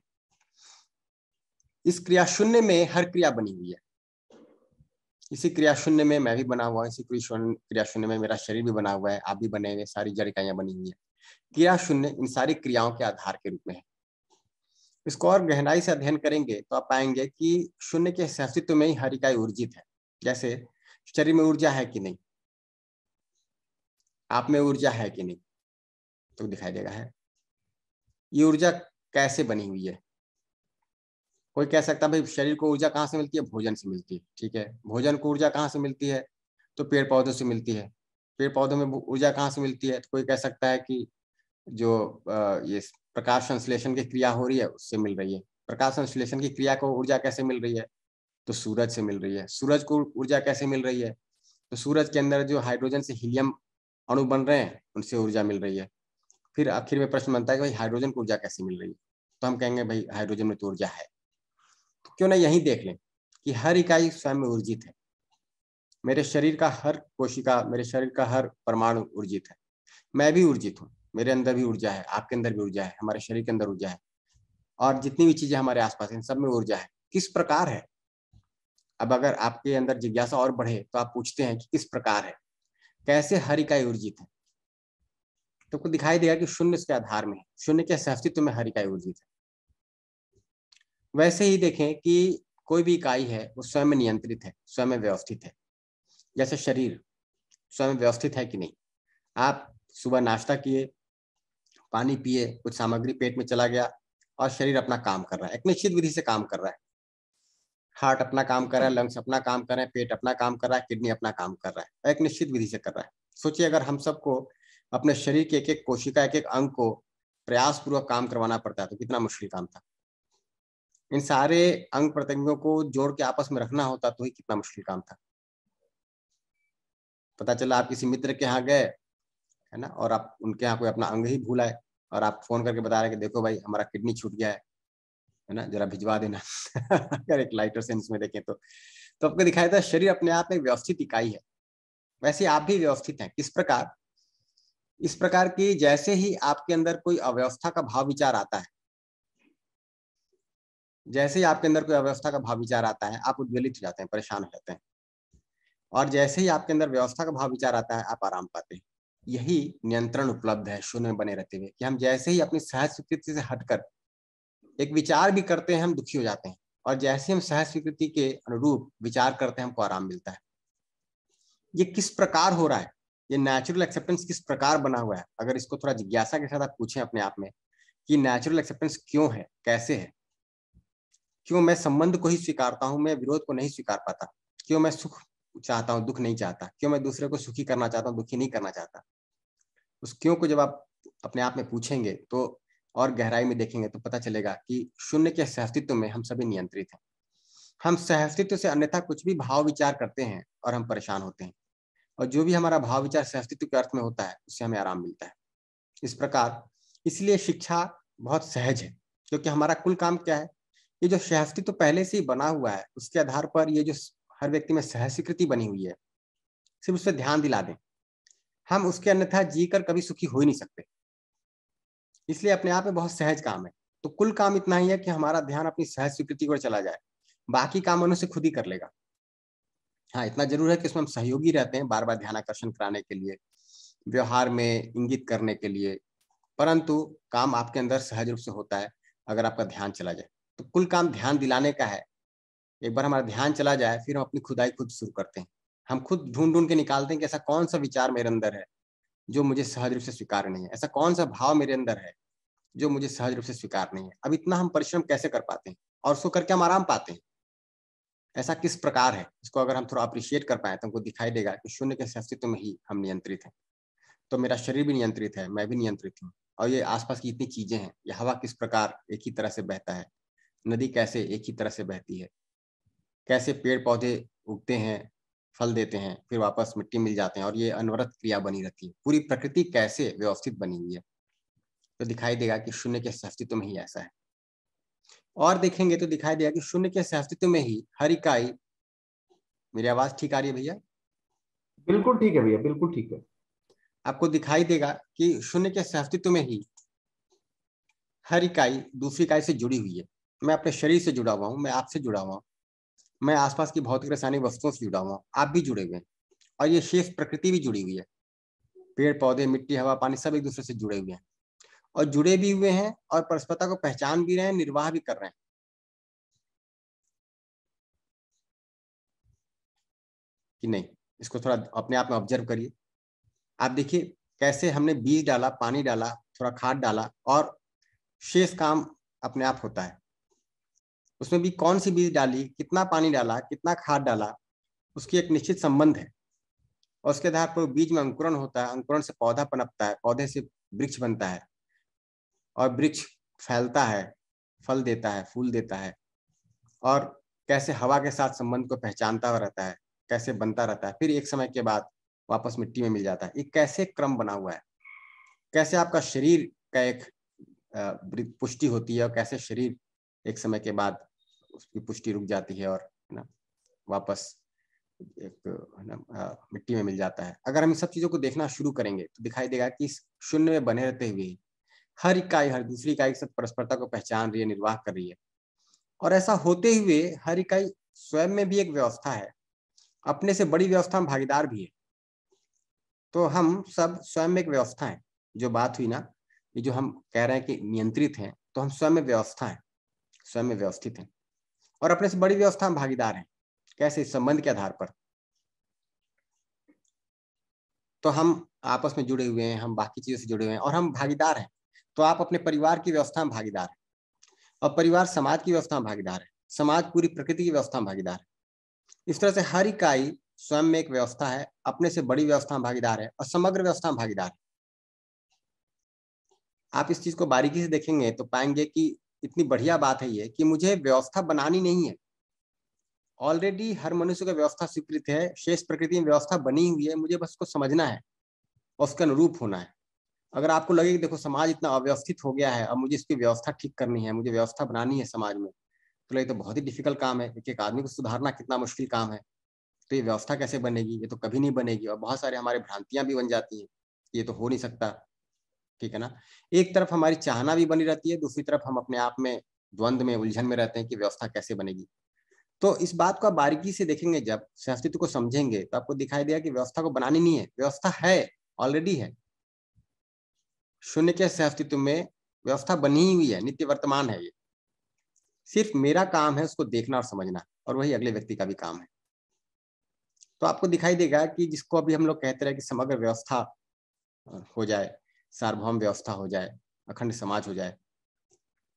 इस क्रिया शून्य में हर क्रिया बनी हुई है इसी क्रिया शून्य में मैं भी बना हुआ इसी क्रिया शून्य में मेरा शरीर भी बना हुआ है आप भी बने हुए सारी जड़ बनी हुई है क्रिया शून्य इन सारी क्रियाओं के आधार के रूप में है इसको और गहराई से अध्ययन करेंगे तो आप पाएंगे कि शून्य के अस्तित्व में ही हर इकाई ऊर्जित है जैसे शरीर में ऊर्जा है कि नहीं आप में ऊर्जा है कि नहीं तो दिखाई देगा है ये ऊर्जा कैसे बनी हुई है कोई कह सकता भाई शरीर को ऊर्जा कहाँ से मिलती है भोजन से मिलती है ठीक है भोजन को ऊर्जा कहाँ से मिलती है तो पेड़ पौधों से मिलती है पेड़ पौधों में ऊर्जा कहाँ से मिलती है तो कोई कह सकता है कि जो ये प्रकाश संश्लेषण की क्रिया हो रही है उससे मिल रही है प्रकाश संश्लेषण की क्रिया को ऊर्जा कैसे मिल रही है तो सूरज से मिल रही है सूरज को ऊर्जा कैसे मिल रही है तो सूरज के अंदर जो हाइड्रोजन से हीलियम अणु बन रहे हैं उनसे ऊर्जा मिल रही है फिर आखिर में प्रश्न बनता है कि भाई हाइड्रोजन को ऊर्जा कैसे मिल रही है तो हम कहेंगे भाई हाइड्रोजन में तो ऊर्जा है तो क्यों ना यही देख लें कि हर इकाई स्वयं में ऊर्जित है मेरे शरीर का हर कोशिका मेरे शरीर का हर परमाणु ऊर्जित है मैं भी ऊर्जित हूँ मेरे अंदर भी ऊर्जा है आपके अंदर भी ऊर्जा है हमारे शरीर के अंदर ऊर्जा है और जितनी भी चीजें हमारे आसपास इन सब में ऊर्जा है किस प्रकार है अब अगर आपके अंदर जिज्ञासा और बढ़े तो आप पूछते हैं कि किस प्रकार है कैसे हर इकाई ऊर्जित है तो आपको दिखाई देगा कि शून्य के आधार में शून्य के अस्तित्व में हर इकाई ऊर्जित है वैसे ही देखें कि कोई भी इकाई है वो स्वयं नियंत्रित है स्वयं व्यवस्थित है जैसे शरीर स्वयं व्यवस्थित है कि नहीं आप सुबह नाश्ता किए पानी पिए कुछ सामग्री पेट में चला गया और शरीर अपना काम कर रहा है एक निश्चित विधि से काम कर रहा है हार्ट अपना काम कर रहा है लंग्स अपना काम कर रहे हैं पेट अपना काम कर रहा है किडनी अपना काम कर रहा है एक निश्चित विधि से कर रहा है सोचिए अगर हम सबको अपने शरीर के एक एक कोशिका एक एक अंग को प्रयास पूर्वक काम करवाना पड़ता है तो कितना मुश्किल काम था इन सारे अंग प्रत्यंगों को जोड़ के आपस में रखना होता तो ही कितना मुश्किल काम था पता चला आप किसी मित्र के यहाँ गए है ना और आप उनके यहाँ कोई अपना अंग ही भूला है और आप फोन करके बता रहे कि देखो भाई हमारा किडनी छूट गया है है ना जरा भिजवा देना अगर एक लाइटर सेंस में देखें तो तो आपको दिखाई देता शरीर अपने आप में व्यवस्थित इकाई है वैसे आप भी व्यवस्थित हैं किस प्रकार इस प्रकार की जैसे ही आपके अंदर कोई अव्यवस्था का भाव विचार आता है जैसे ही आपके अंदर कोई अव्यवस्था का भाव विचार आता है आप उद्वेलित हो जाते हैं परेशान हो जाते हैं और जैसे ही आपके अंदर व्यवस्था का भाव विचार आता है आप आराम पाते हैं यही नियंत्रण उपलब्ध है शून्य में बने रहते हुए कि हम जैसे ही अपनी सहज स्वीकृति से हटकर एक विचार भी करते हैं हम दुखी हो जाते हैं और जैसे हम सहज स्वीकृति के अनुरूप विचार करते हैं हमको आराम मिलता है ये किस प्रकार हो रहा है ये नेचुरल एक्सेप्टेंस किस प्रकार बना हुआ है अगर इसको थोड़ा जिज्ञासा के साथ आप पूछें अपने आप में कि नेचुरल एक्सेप्टेंस क्यों है कैसे है क्यों मैं संबंध को ही स्वीकारता हूं मैं विरोध को नहीं स्वीकार पाता क्यों मैं सुख चाहता हूँ दुख नहीं चाहता क्यों मैं दूसरे को सुखी करना चाहता हूँ दुखी नहीं करना चाहता उस क्यों को जब आप अपने आप में पूछेंगे तो और गहराई में देखेंगे तो पता चलेगा कि शून्य के सहअस्तित्व में हम सभी नियंत्रित हैं हम सहअस्तित्व से अन्यथा कुछ भी भाव विचार करते हैं और हम परेशान होते हैं और जो भी हमारा भाव विचार सहअस्तित्व के अर्थ में होता है उससे हमें आराम मिलता है इस प्रकार इसलिए शिक्षा बहुत सहज है क्योंकि हमारा कुल काम क्या है ये जो सहअस्तित्व पहले से ही बना हुआ है उसके आधार पर ये जो हर व्यक्ति में सहस्वीकृति स्वीकृति बनी हुई है सिर्फ उस पर ध्यान दिला दें हम उसके अन्यथा जी कर कभी सुखी हो ही नहीं सकते इसलिए अपने आप में बहुत सहज काम है तो कुल काम इतना ही है कि हमारा ध्यान अपनी सहज स्वीकृति पर चला जाए बाकी काम मनुष्य खुद ही कर लेगा हाँ इतना जरूर है कि उसमें हम सहयोगी रहते हैं बार बार ध्यान आकर्षण कराने के लिए व्यवहार में इंगित करने के लिए परंतु काम आपके अंदर सहज रूप से होता है अगर आपका ध्यान चला जाए तो कुल काम ध्यान दिलाने का है एक बार हमारा ध्यान चला जाए फिर हम अपनी खुदाई खुद शुरू करते हैं हम खुद ढूंढ ढूंढ के निकालते हैं कि ऐसा कौन सा विचार मेरे अंदर है जो मुझे सहज रूप से स्वीकार नहीं है ऐसा कौन सा भाव मेरे अंदर है जो मुझे सहज रूप से स्वीकार नहीं है अब इतना हम परिश्रम कैसे कर पाते हैं और उसको करके हम आराम पाते हैं ऐसा किस प्रकार है इसको अगर हम थोड़ा अप्रिशिएट कर पाए तो हमको दिखाई देगा कि शून्य के अस्तित्व में ही हम नियंत्रित हैं तो मेरा शरीर भी नियंत्रित है मैं भी नियंत्रित हूँ और ये आसपास की इतनी चीजें हैं ये हवा किस प्रकार एक ही तरह से बहता है नदी कैसे एक ही तरह से बहती है कैसे पेड़ पौधे उगते हैं फल देते हैं फिर वापस मिट्टी मिल जाते हैं और ये अनवरत क्रिया बनी रहती है पूरी प्रकृति कैसे व्यवस्थित बनी हुई है तो दिखाई देगा कि शून्य के सहस्तित्व में ही ऐसा है और देखेंगे तो दिखाई देगा कि शून्य के सहस्तित्व में ही हर इकाई मेरी आवाज ठीक आ रही है भैया बिल्कुल ठीक है भैया बिल्कुल ठीक है आपको दिखाई देगा कि शून्य के सहस्तित्व में ही हर इकाई दूसरी इकाई से जुड़ी हुई है मैं अपने शरीर से जुड़ा हुआ हूँ मैं आपसे जुड़ा हुआ हूँ मैं आसपास की भौतिक रासायनिक वस्तुओं से जुड़ा हुआ आप भी जुड़े हुए हैं और ये शेष प्रकृति भी जुड़ी हुई है पेड़ पौधे मिट्टी हवा पानी सब एक दूसरे से जुड़े हुए हैं और जुड़े भी हुए हैं और परस्परता को पहचान भी रहे हैं निर्वाह भी कर रहे हैं कि नहीं इसको थोड़ा अपने आप में ऑब्जर्व करिए आप देखिए कैसे हमने बीज डाला पानी डाला थोड़ा खाद डाला और शेष काम अपने आप होता है उसमें भी कौन सी बीज डाली कितना पानी डाला कितना खाद डाला उसकी एक निश्चित संबंध है और उसके आधार पर बीज में अंकुरण होता है अंकुरण से पौधा पनपता है पौधे से वृक्ष बनता है और वृक्ष फैलता है फल देता है फूल देता है और कैसे हवा के साथ संबंध को पहचानता हुआ रहता है कैसे बनता रहता है फिर एक समय के बाद वापस मिट्टी में मिल जाता है ये कैसे क्रम बना हुआ है कैसे आपका शरीर का एक पुष्टि होती है और कैसे शरीर एक समय के बाद उसकी पुष्टि रुक जाती है और है ना वापस एक ना मिट्टी में मिल जाता है अगर हम इन सब चीजों को देखना शुरू करेंगे तो दिखाई देगा कि इस शून्य में बने रहते हुए हर इकाई हर दूसरी इकाई के साथ परस्परता को पहचान रही है निर्वाह कर रही है और ऐसा होते हुए हर इकाई स्वयं में भी एक व्यवस्था है अपने से बड़ी व्यवस्था में भागीदार भी है तो हम सब स्वयं में एक व्यवस्था है जो बात हुई ना ये जो हम कह रहे हैं कि नियंत्रित हैं तो हम स्वयं में व्यवस्था है स्वयं में व्यवस्थित हैं और अपने से बड़ी व्यवस्था में भागीदार हैं कैसे इस संबंध के आधार पर तो हम आपस में जुड़े हुए हैं हम बाकी चीजों से जुड़े हुए हैं और हम भागीदार हैं तो आप अपने परिवार की व्यवस्था में भागीदार हैं और परिवार समाज की व्यवस्था में भागीदार है समाज पूरी प्रकृति की व्यवस्था में भागीदार है इस तरह से हर इकाई स्वयं में एक व्यवस्था है अपने से बड़ी व्यवस्था में भागीदार है और समग्र व्यवस्था में भागीदार है आप इस चीज को बारीकी से देखेंगे तो पाएंगे कि इतनी बढ़िया बात है ये कि मुझे व्यवस्था बनानी नहीं है ऑलरेडी हर मनुष्य का व्यवस्था स्वीकृत है शेष प्रकृति में व्यवस्था बनी हुई है मुझे बस उसको समझना है और उसके अनुरूप होना है अगर आपको लगे कि देखो समाज इतना अव्यवस्थित हो गया है अब मुझे इसकी व्यवस्था ठीक करनी है मुझे व्यवस्था बनानी है समाज में तो लगे तो बहुत ही डिफिकल्ट काम है एक एक आदमी को सुधारना कितना मुश्किल काम है तो ये व्यवस्था कैसे बनेगी ये तो कभी नहीं बनेगी और बहुत सारे हमारे भ्रांतियां भी बन जाती हैं ये तो हो नहीं सकता ठीक है ना एक तरफ हमारी चाहना भी बनी रहती है दूसरी तरफ हम अपने आप में द्वंद में उलझन में रहते हैं कि व्यवस्था कैसे बनेगी तो इस बात को आप बारीकी से देखेंगे जब संस्कृति को समझेंगे तो आपको दिखाई देगा कि व्यवस्था को बनानी नहीं है व्यवस्था है ऑलरेडी है शून्य के सहअस्तित्व में व्यवस्था बनी हुई है नित्य वर्तमान है ये सिर्फ मेरा काम है उसको देखना और समझना और वही अगले व्यक्ति का भी काम है तो आपको दिखाई देगा कि जिसको अभी हम लोग कहते रहे कि समग्र व्यवस्था हो जाए सार्वभौम व्यवस्था हो जाए अखंड समाज हो जाए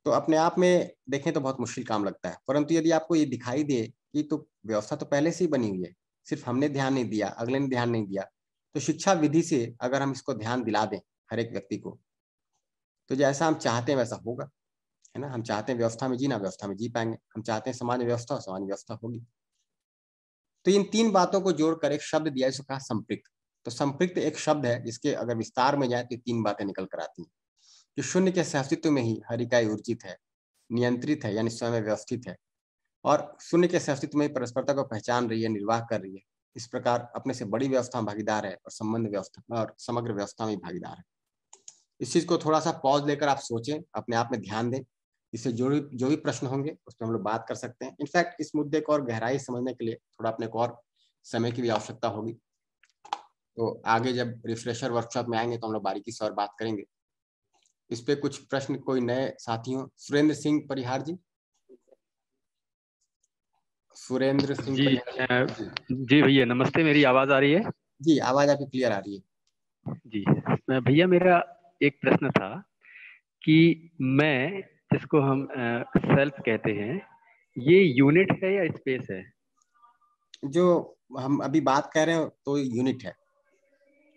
तो अपने आप में देखें तो बहुत मुश्किल काम लगता है परंतु यदि आपको ये दिखाई दे कि तो व्यवस्था तो पहले से ही बनी हुई है सिर्फ हमने ध्यान नहीं दिया अगले ने ध्यान नहीं दिया तो शिक्षा विधि से अगर हम इसको ध्यान दिला दें हर एक व्यक्ति को तो जैसा हम चाहते हैं वैसा होगा है ना हम चाहते हैं व्यवस्था में जीना व्यवस्था में जी पाएंगे हम चाहते हैं समाज व्यवस्था समाज व्यवस्था होगी तो इन तीन बातों को जोड़कर एक शब्द दिया इसको कहा संपृक्त तो संपृक्त एक शब्द है जिसके अगर विस्तार में जाए तो तीन बातें निकल कर आती हैं कि शून्य के सहअस्तित्व में ही हरि ऊर्जित है नियंत्रित है यानी स्वयं व्यवस्थित है और शून्य के सहअस्तित्व में ही परस्परता को पहचान रही है निर्वाह कर रही है इस प्रकार अपने से बड़ी व्यवस्था में भागीदार है और संबंध व्यवस्था और समग्र व्यवस्था में भागीदार है इस चीज को थोड़ा सा पॉज लेकर आप सोचें अपने आप में ध्यान दें इससे जो भी जो भी प्रश्न होंगे उस पर हम लोग बात कर सकते हैं इनफैक्ट इस मुद्दे को और गहराई समझने के लिए थोड़ा अपने को और समय की भी आवश्यकता होगी तो आगे जब रिफ्रेशर वर्कशॉप में आएंगे तो हम लोग बारीकी से और बात करेंगे इस पे कुछ प्रश्न कोई नए साथियों सुरेंद्र सिंह परिहार जी सुरेंद्र सिंह जी जी भैया नमस्ते मेरी आवाज आ रही है जी आवाज आपकी क्लियर आ रही है जी भैया मेरा एक प्रश्न था कि मैं जिसको हम सेल्फ कहते हैं ये यूनिट है या स्पेस है जो हम अभी बात कर रहे हैं तो यूनिट है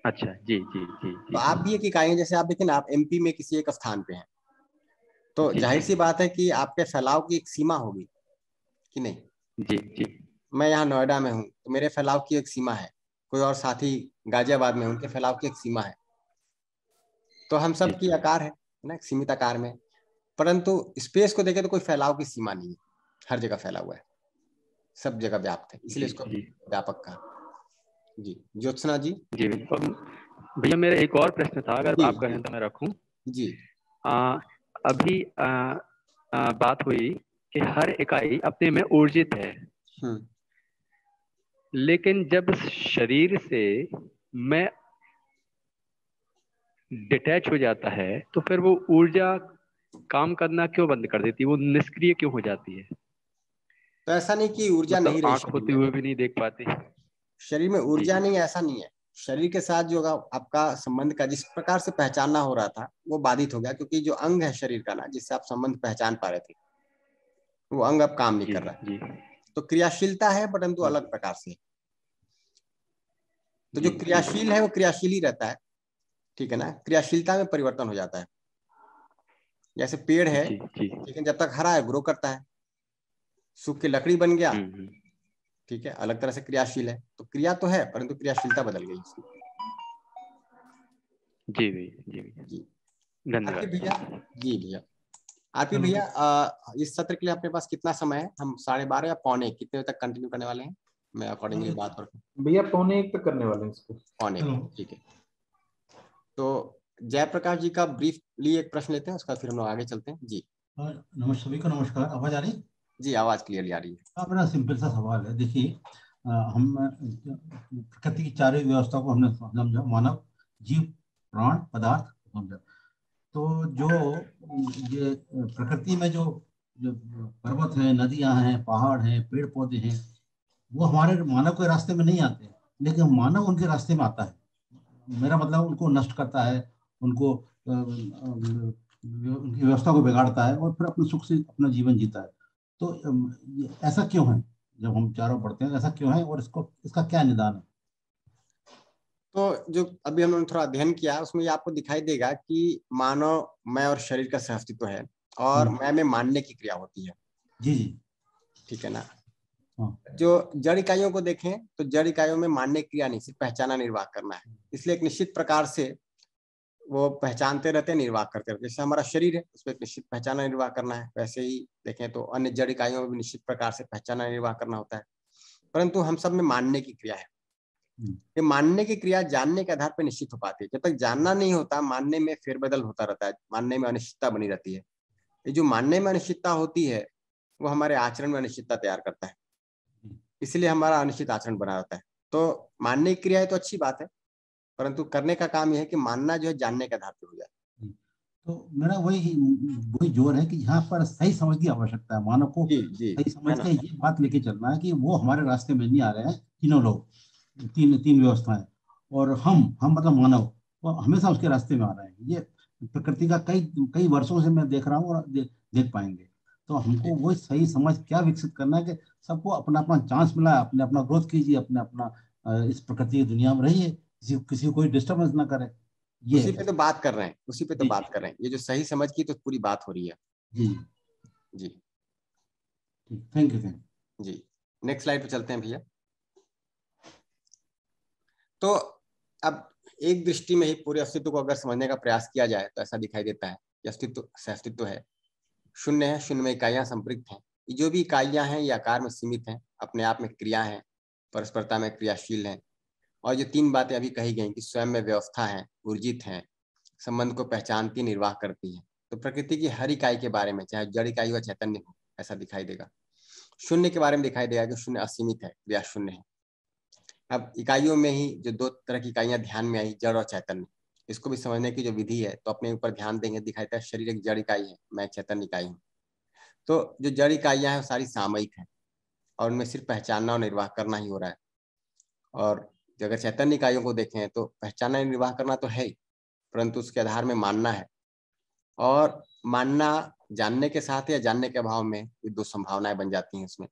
अच्छा जी जी जी तो आप भी एक इकाई है जैसे आप देखें आप एमपी में किसी एक स्थान पे हैं तो जाहिर सी बात है कि आपके फैलाव की एक सीमा होगी कि नहीं जी जी मैं यहाँ नोएडा में हूँ तो मेरे फैलाव की एक सीमा है कोई और साथी गाजियाबाद में उनके फैलाव की एक सीमा है तो हम सब की आकार है ना सीमित आकार में परंतु स्पेस को देखें तो कोई फैलाव की सीमा नहीं है हर जगह फैला हुआ है सब जगह व्याप्त है इसलिए इसको व्यापक कहा जी ज्योत्सना जी जी तो भैया मेरा एक और प्रश्न था अगर आप कहें तो मैं रखूं जी आ, अभी आ, आ, बात हुई कि हर इकाई अपने में ऊर्जित है हम्म। लेकिन जब शरीर से मैं डिटैच हो जाता है तो फिर वो ऊर्जा काम करना क्यों बंद कर देती है वो निष्क्रिय क्यों हो जाती है तो ऐसा नहीं कि ऊर्जा तो नहीं आंख होते हुए भी नहीं देख पाती शरीर में ऊर्जा नहीं ऐसा नहीं है शरीर के साथ जो आपका संबंध का जिस प्रकार से पहचानना हो रहा था वो बाधित हो गया क्योंकि जो अंग है शरीर का ना जिससे आप संबंध पहचान पा रहे थे वो अंग अब काम नहीं कर रहा है तो क्रियाशीलता है परंतु अलग प्रकार से तो जो क्रियाशील है वो क्रियाशील ही रहता है ठीक है ना क्रियाशीलता में परिवर्तन हो जाता है जैसे पेड़ है लेकिन जब तक हरा है ग्रो करता है सूख की लकड़ी बन गया हम्म, हम्म। ठीक है अलग तरह से क्रियाशील है तो क्रिया तो है परंतु क्रियाशीलता बदल गई इसकी जी भैया जी भैया जी भैया आरपी भैया इस सत्र के लिए अपने पास कितना समय है हम साढ़े बारह या पौने कितने तक कंटिन्यू करने वाले हैं मैं अकॉर्डिंगली बात कर भैया पौने एक तक करने वाले हैं इसको पौने हम्म। ठीक है तो जयप्रकाश जी का ब्रीफली एक प्रश्न लेते हैं उसका फिर हम लोग आगे चलते हैं जी नमस्कार सभी को नमस्कार आवाज आ रही जी आवाज क्लियरली आ रही है तो अपना सिंपल सा सवाल है देखिए हम प्रकृति की चार व्यवस्था को हमने समझा मानव जीव प्राण पदार्थ समझा तो जो ये प्रकृति में जो जो पर्वत है नदियां हैं पहाड़ हैं पेड़ पौधे हैं वो हमारे मानव के रास्ते में नहीं आते लेकिन मानव उनके रास्ते में आता है मेरा मतलब उनको नष्ट करता है उनको उनकी व्यवस्था को बिगाड़ता है और फिर अपने सुख से अपना जीवन जीता है तो ऐसा क्यों है जब हम चारों पढ़ते हैं ऐसा क्यों है और इसको इसका क्या निदान है तो जो अभी हमने थोड़ा अध्ययन किया उसमें ये आपको दिखाई देगा कि मानव मैं और शरीर का सहअस्तित्व है और हम्म। मैं में मानने की क्रिया होती है जी जी ठीक है ना हाँ। जो जड़ इकाइयों को देखें तो जड़ इकाइयों में मानने की क्रिया नहीं सिर्फ पहचाना निर्वाह करना है इसलिए एक निश्चित प्रकार से वो पहचानते रहते हैं निर्वाह करते रहते जैसे हमारा शरीर है उसमें एक निश्चित पहचाना निर्वाह करना है वैसे ही देखें तो अन्य जड़ इकाइयों में भी निश्चित प्रकार से पहचाना निर्वाह करना होता है परंतु हम सब में मानने की क्रिया है हम्म। ये मानने की क्रिया जानने के आधार पर निश्चित हो पाती है जब तक जानना नहीं होता मानने में फेरबदल होता रहता है मानने में अनिश्चितता बनी रहती है ये जो मानने में अनिश्चितता होती है वो हमारे आचरण में अनिश्चितता तैयार करता है हम्म। इसलिए हमारा अनिश्चित आचरण बना रहता है तो मानने की क्रिया है तो अच्छी बात है परंतु करने का काम यह है कि मानना जो है जानने के आधार पर हो जाए तो मेरा वही वही जोर है कि यहाँ पर सही समझ की आवश्यकता है मानव को जी, जी, सही समझ के ये बात लेके चलना है कि वो हमारे रास्ते में नहीं आ रहे हैं तीनों लोग तीन तीन व्यवस्थाएं और हम हम मतलब मानव वो हमेशा उसके रास्ते में आ रहे हैं ये प्रकृति का कई कई वर्षों से मैं देख रहा हूँ और दे, देख पाएंगे तो हमको वो सही समझ क्या विकसित करना है कि सबको अपना अपना चांस मिला अपने अपना ग्रोथ कीजिए अपने अपना इस प्रकृति की दुनिया में रहिए किसी किसी कोई डिस्टर्बेंस ना करे ये उसी पे तो बात कर रहे हैं उसी पे तो बात कर रहे हैं ये जो सही समझ की तो पूरी बात हो रही है जी जी थैंक यू थैंक जी नेक्स्ट स्लाइड पे चलते हैं भैया तो अब एक दृष्टि में ही पूरे अस्तित्व को अगर समझने का प्रयास किया जाए तो ऐसा दिखाई देता है कि अस्तित्व अस्तित्व है शून्य है शून्य में इकाइयां संपृक्त हैं जो भी इकाइयां हैं ये आकार में सीमित हैं अपने आप में क्रिया हैं परस्परता में क्रियाशील हैं और जो तीन बातें अभी कही गई कि स्वयं में व्यवस्था है ऊर्जित है संबंध को पहचानती निर्वाह करती है तो प्रकृति की हर इकाई के बारे में चाहे जड़ इकाई हो चैतन्य हो ऐसा दिखाई देगा शून्य के बारे में दिखाई देगा कि शून्य असीमित है या शून्य है अब इकाइयों में ही जो दो तरह की इकाइयां ध्यान में आई जड़ और चैतन्य इसको भी समझने की जो विधि है तो अपने ऊपर ध्यान देंगे दिखाई देता है शरीर एक जड़ इकाई है मैं चैतन्य इकाई हूँ तो जो जड़ इकाइयां हैं वो सारी सामयिक है और उनमें सिर्फ पहचानना और निर्वाह करना ही हो रहा है और अगर चैतन्य इकाइयों को देखें तो पहचाना निर्वाह करना तो है ही परंतु उसके आधार में मानना है और मानना जानने के साथ या जानने के अभाव में ये दो संभावनाएं बन जाती हैं उसमें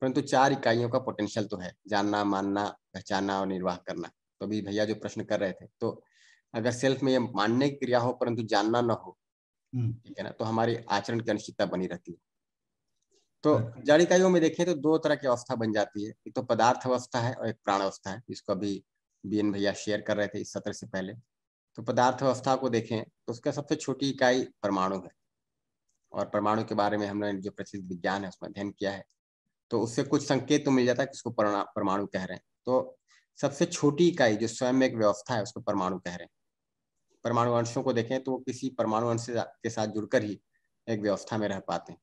परंतु चार इकाइयों का पोटेंशियल तो है जानना मानना पहचाना और निर्वाह करना तो अभी भैया जो प्रश्न कर रहे थे तो अगर सेल्फ में ये मानने की क्रिया हो परंतु जानना ना हो हम्म। ठीक है ना तो हमारे आचरण की अनिश्चितता बनी रहती है तो हाँ। जड़ इकाइयों में देखें तो दो तरह की अवस्था बन जाती है एक तो पदार्थ अवस्था है और एक प्राण अवस्था है जिसको अभी बी भैया शेयर कर रहे थे इस सत्र से पहले तो पदार्थ अवस्था को देखें तो उसका सबसे छोटी इकाई परमाणु है और परमाणु के बारे में हमने जो प्रचलित विज्ञान है उसमें अध्ययन किया है तो उससे कुछ संकेत तो मिल जाता है कि उसको परमाणु कह रहे हैं तो सबसे छोटी इकाई जो स्वयं में एक व्यवस्था है उसको परमाणु कह रहे हैं परमाणु अंशों को देखें तो वो किसी परमाणु अंश के साथ जुड़कर ही एक व्यवस्था में रह पाते हैं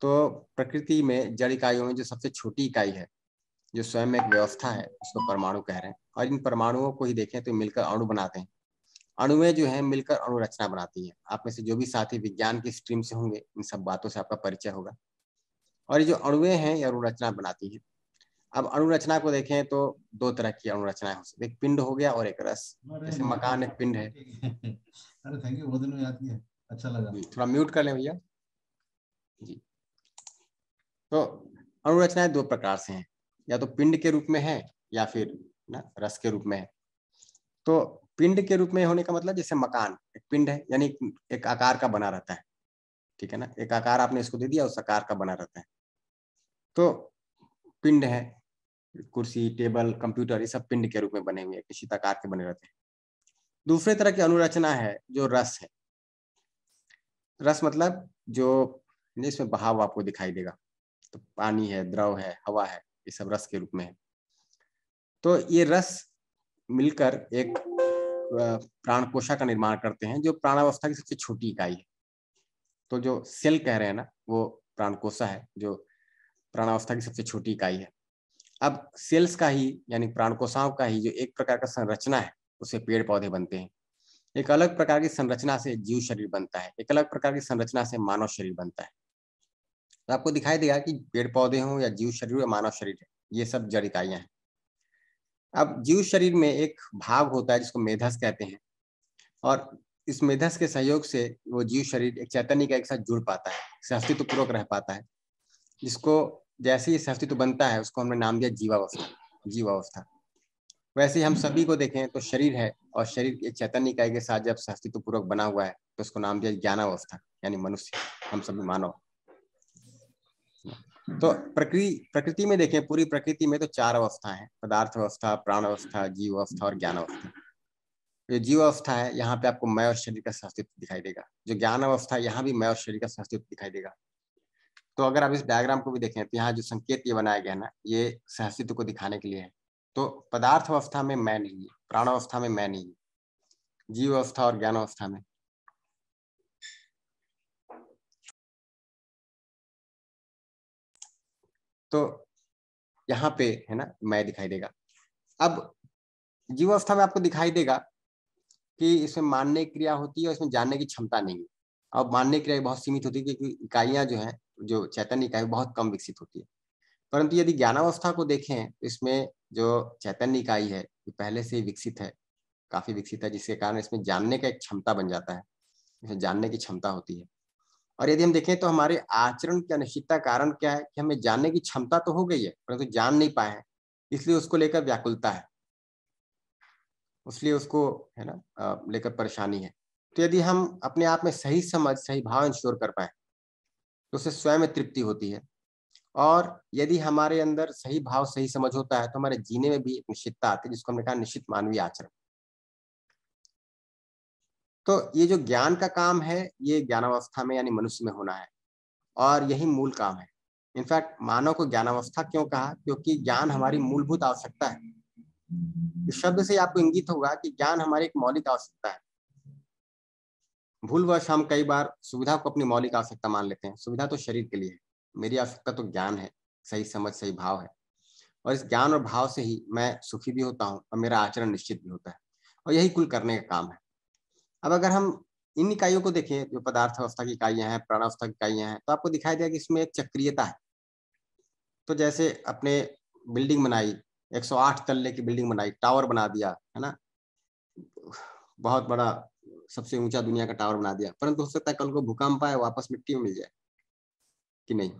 तो प्रकृति में जड़ इकाइयों में जो सबसे छोटी इकाई है जो स्वयं एक व्यवस्था है उसको परमाणु कह रहे हैं और इन परमाणुओं को ही देखें तो मिलकर अणु बनाते हैं अणुएं जो है मिलकर अणु रचना बनाती है आप में से जो भी साथी विज्ञान की स्ट्रीम से होंगे इन सब बातों से आपका परिचय होगा और ये जो अणुए हैं ये अणु रचना बनाती है अब अणु रचना को देखें तो दो तरह की अणु रचना हो सकती है एक पिंड हो गया और एक रस जैसे मकान एक पिंड है अरे थैंक यू बहुत दिन याद किया अच्छा लगा थोड़ा म्यूट कर लें भैया जी तो अणुरचनाएं दो प्रकार से हैं या तो पिंड के रूप में है या फिर ना रस के रूप में है तो पिंड के रूप में होने का मतलब जैसे मकान एक पिंड है यानी एक आकार का बना रहता है ठीक है ना एक आकार आपने इसको दे दिया उस आकार का बना रहता है तो पिंड है कुर्सी टेबल कंप्यूटर ये सब पिंड के रूप में बने हुए हैं किसी आकार के बने रहते हैं दूसरे तरह की अनुरचना है जो रस है रस मतलब जो इसमें बहाव आपको दिखाई देगा तो पानी है द्रव है हवा है ये सब रस के रूप में है तो ये रस मिलकर एक प्राण कोशा का निर्माण करते हैं जो प्राणावस्था की सबसे छोटी इकाई है तो जो सेल कह रहे हैं ना वो कोशा है जो प्राणावस्था की सबसे छोटी इकाई है अब सेल्स का ही यानी कोशाओं का ही जो एक प्रकार का संरचना है उससे पेड़ पौधे बनते हैं एक अलग प्रकार की संरचना से जीव शरीर बनता है एक अलग प्रकार की संरचना से मानव शरीर बनता है तो आपको दिखाई देगा कि पेड़ पौधे हों या जीव शरीर या मानव शरीर ये सब जड़ इकाइयां हैं अब जीव शरीर में एक भाग होता है जिसको मेधस कहते हैं और इस मेधस के सहयोग से वो जीव शरीर एक चैतन्य का एक साथ जुड़ पाता है अस्तित्व पूर्वक रह पाता है जिसको जैसे ही अस्तित्व बनता है उसको हमने नाम दिया जीवावस्था जीवावस्था वैसे हम सभी को देखें तो शरीर है और शरीर एक चैतन्य इकाई के साथ जब अस्तित्व पूर्वक बना हुआ है तो उसको नाम दिया ज्ञानावस्था यानी मनुष्य हम सभी मानव तो प्रकृति प्रकृति में देखें पूरी प्रकृति में तो चार अवस्था है पदार्थ अवस्था प्राण अवस्था जीव अवस्था और ज्ञान अवस्था जो जीव अवस्था है यहाँ पे आपको मैं और शरीर का अस्तित्व दिखाई देगा जो ज्ञान अवस्था है यहाँ भी मैं और शरीर का अस्तित्व दिखाई देगा तो अगर आप इस डायग्राम को भी देखें तो यहाँ जो संकेत ये बनाया गया ना ये सहस्तित्व को दिखाने के लिए है तो पदार्थ अवस्था में मैं नहीं है प्राण अवस्था में मैं नहीं है जीव अवस्था और ज्ञान अवस्था में तो यहाँ पे है ना मैं दिखाई देगा अब जीव अवस्था में आपको दिखाई देगा कि इसमें मानने की क्रिया होती है और इसमें जानने की क्षमता नहीं है अब मानने क्रिया बहुत सीमित होती है क्योंकि इकाइयां जो है जो चैतन्य इकाई बहुत कम विकसित होती है परंतु यदि ज्ञानावस्था को देखें तो इसमें जो चैतन्य इकाई है वो पहले से ही विकसित है काफी विकसित है जिसके कारण इसमें जानने का एक क्षमता बन जाता है इसमें जानने की क्षमता होती है और यदि हम देखें तो हमारे आचरण की अनिश्चितता कारण क्या है कि हमें जानने की क्षमता तो हो गई है परंतु तो जान नहीं पाए हैं इसलिए उसको लेकर व्याकुलता है इसलिए उसको है ना लेकर परेशानी है तो यदि हम अपने आप में सही समझ सही भाव इंश्योर कर पाए तो उससे स्वयं में तृप्ति होती है और यदि हमारे अंदर सही भाव सही समझ होता है तो हमारे जीने में भी एक निश्चितता आती है जिसको हमने कहा निश्चित मानवीय आचरण तो ये जो ज्ञान का काम है ये ज्ञानावस्था में यानी मनुष्य में होना है और यही मूल काम है इनफैक्ट मानव को ज्ञानावस्था क्यों कहा क्योंकि ज्ञान हमारी मूलभूत आवश्यकता है इस शब्द से आपको इंगित होगा कि ज्ञान हमारी एक मौलिक आवश्यकता है भूलवश हम कई बार सुविधा को अपनी मौलिक आवश्यकता मान लेते हैं सुविधा तो शरीर के लिए है मेरी आवश्यकता तो ज्ञान है सही समझ सही भाव है और इस ज्ञान और भाव से ही मैं सुखी भी होता हूँ और मेरा आचरण निश्चित भी होता है और यही कुल करने का काम है अब अगर हम इन इकाइयों को देखें जो पदार्थ अवस्था की इकाइयां हैं प्राणावस्था की इकाइयां हैं तो आपको दिखाई देगा कि इसमें एक चक्रियता है तो जैसे अपने बिल्डिंग बनाई 108 तल्ले की बिल्डिंग बनाई टावर बना दिया है ना बहुत बड़ा सबसे ऊंचा दुनिया का टावर बना दिया परंतु हो सकता है कल को भूकंप आए वापस मिट्टी में मिल जाए कि नहीं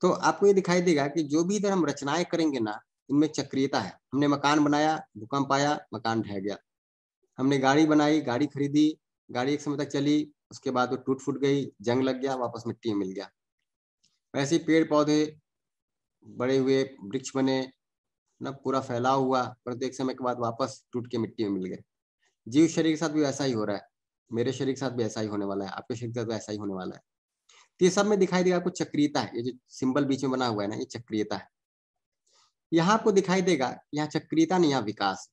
तो आपको ये दिखाई देगा कि जो भी इधर हम रचनाएं करेंगे ना इनमें चक्रियता है हमने मकान बनाया भूकंप आया मकान ढह गया हमने गाड़ी बनाई गाड़ी खरीदी गाड़ी एक समय तक चली उसके बाद वो टूट फूट गई जंग लग गया वापस मिट्टी में मिल गया वैसे ही पेड़ पौधे बड़े हुए वृक्ष बने ना पूरा फैलाव हुआ परंतु तो एक समय के बाद वापस टूट के मिट्टी में मिल गए जीव शरीर के साथ भी ऐसा ही हो रहा है मेरे शरीर के साथ भी ऐसा ही होने वाला है आपके शरीर के साथ भी ऐसा ही होने वाला है तो ये सब में दिखाई देगा आपको चक्रियता है ये जो सिंबल बीच में बना हुआ है ना ये चक्रियता है यहाँ आपको दिखाई देगा यहाँ चक्रियता नहीं यहाँ विकास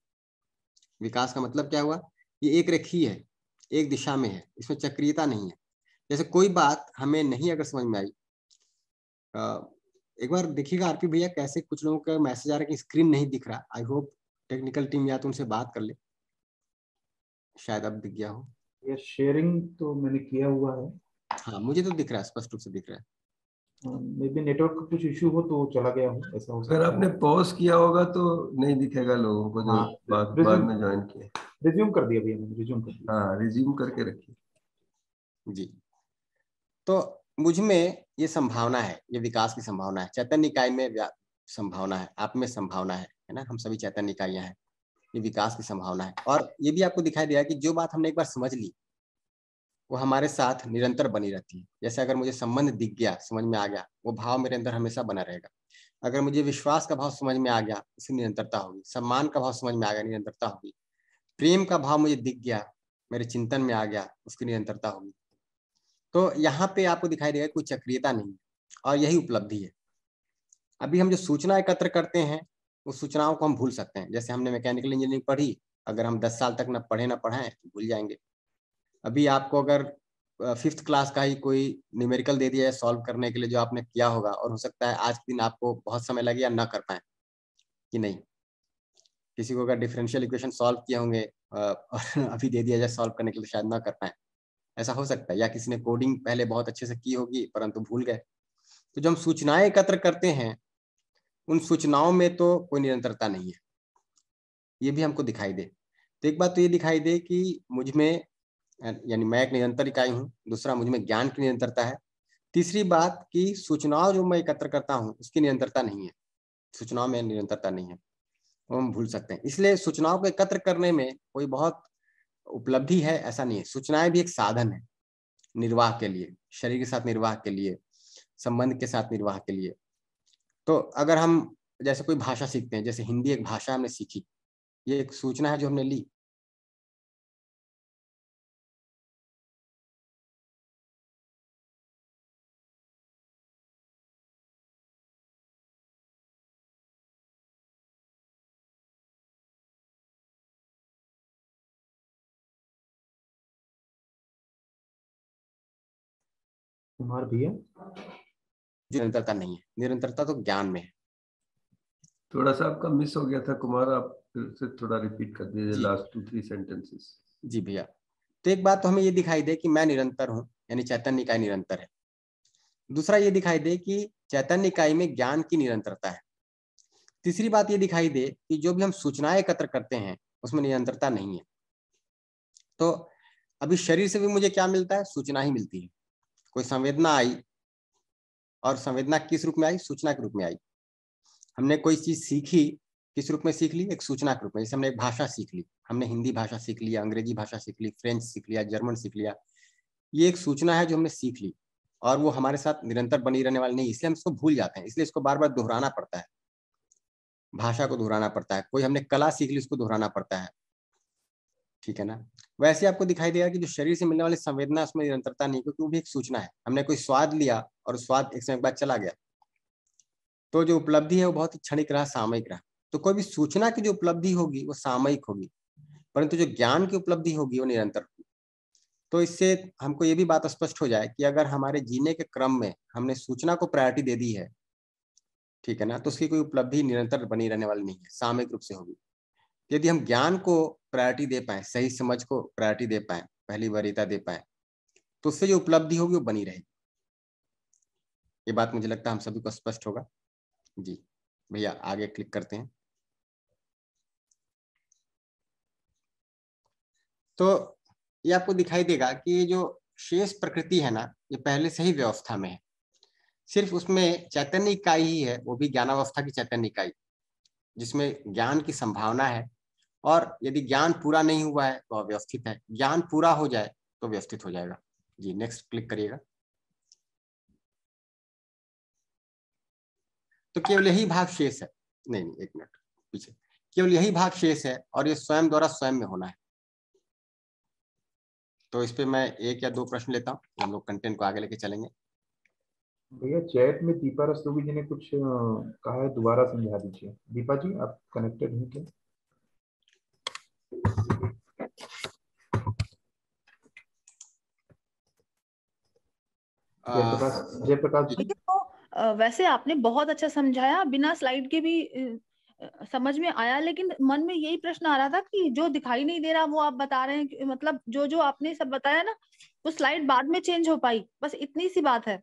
विकास का मतलब क्या हुआ ये एक रेखी है एक दिशा में है इसमें चक्रियता नहीं है जैसे कोई बात हमें नहीं अगर समझ में आई एक बार देखिएगा आरपी भैया कैसे कुछ लोगों का मैसेज आ रहा है कि स्क्रीन नहीं दिख रहा आई होप टेक्निकल टीम या तो उनसे बात कर ले शायद अब दिख गया हो ये शेयरिंग तो मैंने किया हुआ है हाँ मुझे तो दिख रहा है स्पष्ट रूप से दिख रहा है मे बी नेटवर्क का कुछ इशू हो तो चला गया हूँ ऐसा हो सकता अगर आपने पॉज किया होगा तो नहीं दिखेगा लोगों को जो हाँ, बाद, बाद में ज्वाइन किया रिज्यूम कर दिया भैया मैंने रिज्यूम कर दिया हाँ रिज्यूम करके रखिए जी तो मुझ में ये संभावना है ये विकास की संभावना है चैतन्य इकाई में संभावना है आप में संभावना है है ना हम सभी चैतन्य इकाइयां हैं ये विकास की संभावना है और ये भी आपको दिखाई दिया कि जो बात हमने एक बार समझ ली वो हमारे साथ निरंतर बनी रहती है जैसे अगर मुझे संबंध दिख गया समझ में आ गया वो भाव मेरे अंदर हमेशा बना रहेगा अगर मुझे विश्वास का भाव समझ में आ गया उसकी निरंतरता होगी सम्मान का भाव समझ में आ गया निरंतरता होगी प्रेम का भाव मुझे दिख गया मेरे चिंतन में आ गया उसकी निरंतरता होगी तो यहाँ पे आपको दिखाई देगा कोई चक्रियता नहीं और यही उपलब्धि है अभी हम जो सूचना एकत्र करते हैं उस सूचनाओं को हम भूल सकते हैं जैसे हमने मैकेनिकल इंजीनियरिंग पढ़ी अगर हम दस साल तक ना पढ़े ना पढ़ाएं तो भूल जाएंगे अभी आपको अगर फिफ्थ क्लास का ही कोई न्यूमेरिकल दे दिया है सॉल्व करने के लिए जो आपने किया होगा और हो सकता है आज के दिन आपको बहुत समय लगे या ना कर पाए कि नहीं किसी को अगर डिफरेंशियल इक्वेशन सॉल्व किए होंगे और अभी दे दिया जाए सॉल्व करने के लिए शायद ना कर पाए ऐसा हो सकता है या किसी ने कोडिंग पहले बहुत अच्छे से की होगी परंतु भूल गए तो जो हम सूचनाएं एकत्र करते हैं उन सूचनाओं में तो कोई निरंतरता नहीं है ये भी हमको दिखाई दे तो एक बात तो ये दिखाई दे कि मुझ में यानी मैं एक निरंतर इकाई हूँ दूसरा मुझ में ज्ञान की निरंतरता है तीसरी बात कि सूचनाओं जो मैं एकत्र करता हूँ उसकी निरंतरता नहीं है सूचनाओं में निरंतरता नहीं है वो तो हम भूल सकते हैं इसलिए सूचनाओं को एकत्र करने में कोई बहुत उपलब्धि है ऐसा नहीं है सूचनाएं भी एक साधन है निर्वाह के लिए शरीर के साथ निर्वाह के लिए संबंध के साथ निर्वाह के लिए तो अगर हम जैसे कोई भाषा सीखते हैं जैसे हिंदी एक भाषा हमने सीखी ये एक सूचना है जो हमने ली कुमार भैया जो निरंतरता नहीं है निरंतरता तो ज्ञान में है थोड़ा सा आपका मिस हो गया था कुमार आप फिर से थोड़ा रिपीट कर दीजिए लास्ट टू थ्री सेंटेंसेस जी भैया तो एक बात तो हमें ये दिखाई दे कि मैं निरंतर हूँ यानी चैतन्य निकाय निरंतर है दूसरा ये दिखाई दे कि चैतन्य निकाय में ज्ञान की निरंतरता है तीसरी बात ये दिखाई दे कि जो भी हम सूचनाएं एकत्र करते हैं उसमें निरंतरता नहीं है तो अभी शरीर से भी मुझे क्या मिलता है सूचना ही मिलती है कोई संवेदना आई और संवेदना किस रूप में आई सूचना के रूप में आई हमने कोई चीज सीखी किस रूप में सीख ली एक सूचना के रूप में जैसे हमने एक भाषा सीख ली हमने हिंदी भाषा सीख लिया अंग्रेजी भाषा सीख ली फ्रेंच सीख लिया जर्मन सीख लिया ये एक सूचना है जो हमने सीख ली और वो हमारे साथ निरंतर बनी रहने वाली नहीं इसलिए हम इसको भूल जाते हैं इसलिए इसको बार बार दोहराना पड़ता है भाषा को दोहराना पड़ता है कोई हमने कला सीख ली उसको दोहराना पड़ता है ठीक है ना वैसे आपको दिखाई देगा कि जो शरीर से मिलने वाली संवेदना उसमें निरंतरता नहीं क्योंकि वो भी एक सूचना है हमने कोई स्वाद लिया और स्वाद एक समय के बाद चला गया तो जो उपलब्धि है वो बहुत ही क्षणिक रहा सामयिक रहा तो कोई भी सूचना की जो उपलब्धि होगी वो सामयिक होगी परंतु जो ज्ञान की उपलब्धि होगी वो निरंतर होगी तो इससे हमको ये भी बात स्पष्ट हो जाए कि अगर हमारे जीने के क्रम में हमने सूचना को प्रायोरिटी दे दी है ठीक है ना तो उसकी कोई उपलब्धि निरंतर बनी रहने वाली नहीं है सामयिक रूप से होगी यदि हम ज्ञान को प्रायोरिटी दे पाए सही समझ को प्रायोरिटी दे पाए पहली वरीयता दे पाए तो उससे जो उपलब्धि होगी वो बनी रहेगी ये बात मुझे लगता है हम सभी को स्पष्ट होगा जी भैया आगे क्लिक करते हैं तो ये आपको दिखाई देगा कि ये जो शेष प्रकृति है ना ये पहले से ही व्यवस्था में है सिर्फ उसमें चैतन्य इकाई ही है वो भी ज्ञानावस्था की चैतन्य इकाई जिसमें ज्ञान की संभावना है और यदि ज्ञान पूरा नहीं हुआ है तो अव्यवस्थित है ज्ञान पूरा हो जाए तो व्यवस्थित हो जाएगा जी नेक्स्ट क्लिक करिएगा तो केवल यही भाग शेष है नहीं नहीं एक मिनट पीछे केवल यही भाग शेष है और ये स्वयं द्वारा स्वयं में होना है तो इस पे मैं एक या दो प्रश्न लेता हूँ हम लोग कंटेंट को आगे लेके चलेंगे भैया चैट में दीपा रस्तोगी जी ने कुछ कहा है दोबारा समझा दीजिए दीपा जी आप कनेक्टेड हैं क्या Uh, uh, वैसे आपने बहुत अच्छा समझाया बिना स्लाइड के भी uh, समझ में आया लेकिन मन में यही प्रश्न आ रहा था कि जो दिखाई नहीं दे रहा वो आप बता रहे हैं मतलब जो जो आपने सब बताया ना वो स्लाइड बाद में चेंज हो पाई बस इतनी सी बात है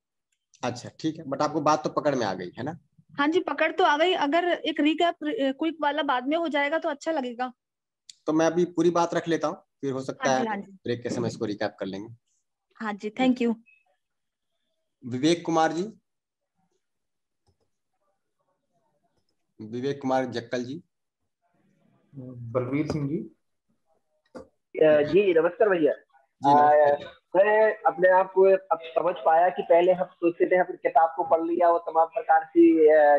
अच्छा ठीक है बट आपको बात तो पकड़ में आ गई है ना हाँ जी पकड़ तो आ गई अगर एक रिकैप क्विक वाला बाद में हो जाएगा तो अच्छा लगेगा तो मैं अभी पूरी बात रख लेता हूँ फिर हो सकता हाँ है हाँ ब्रेक के समय इसको रिकैप कर लेंगे हाँ जी थैंक यू विवेक कुमार जी विवेक कुमार जक्कल जी बलवीर सिंह जी जी नमस्कार भैया मैं अपने आप को अब समझ पाया कि पहले हम सोचते थे हमने किताब को पढ़ लिया वो तमाम प्रकार से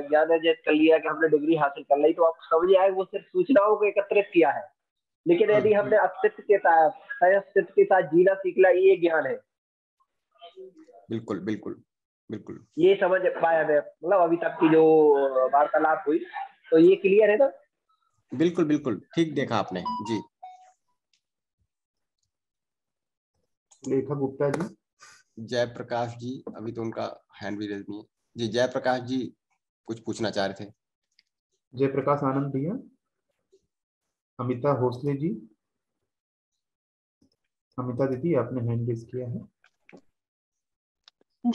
ज्ञान अर्जित कर लिया कि हमने डिग्री हासिल कर ली तो आप समझ आए वो सिर्फ सूचनाओं को एकत्रित किया है लेकिन यदि हाँ, हमने हाँ। अस्तित्व के साथ अस्तित्व के साथ जीना सीख लिया ये ज्ञान है बिल्कुल बिल्कुल बिल्कुल ये समझ पाया मैं मतलब अभी तक की जो वार्तालाप हुई तो ये क्लियर है ना बिल्कुल बिल्कुल ठीक देखा आपने जी लेखक गुप्ता जी जय प्रकाश जी अभी तो उनका हैंड भी रेज नहीं है जी जय प्रकाश जी कुछ पूछना चाह रहे थे जय प्रकाश आनंद भैया अमिता भोसले जी अमिता दीदी आपने हैंड रेस किया है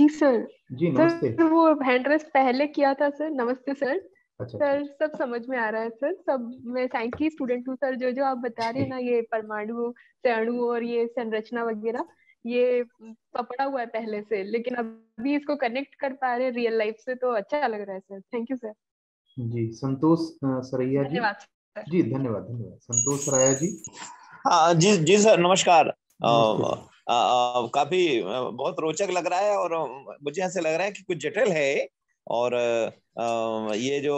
जी सर जी नमस्ते सर, वो हैंड रेस पहले किया था सर नमस्ते सर अच्छा, सर अच्छा। सब समझ में आ रहा है सर सब मैं थैंक यू स्टूडेंट हूँ सर जो जो आप बता रहे हैं ना ये परमाणु अणु और ये संरचना वगैरह ये पकड़ा हुआ है पहले से लेकिन अभी इसको कनेक्ट कर पा रहे रियल लाइफ से तो अच्छा लग रहा है सर थैंक यू सर जी संतोष सरैया जी धन्यवाद जी धन्यवाद धन्यवाद संतोष राय जी आ, जी जी सर नमस्कार काफी बहुत रोचक लग रहा है और मुझे ऐसे लग रहा है कि कुछ जटिल है और ये जो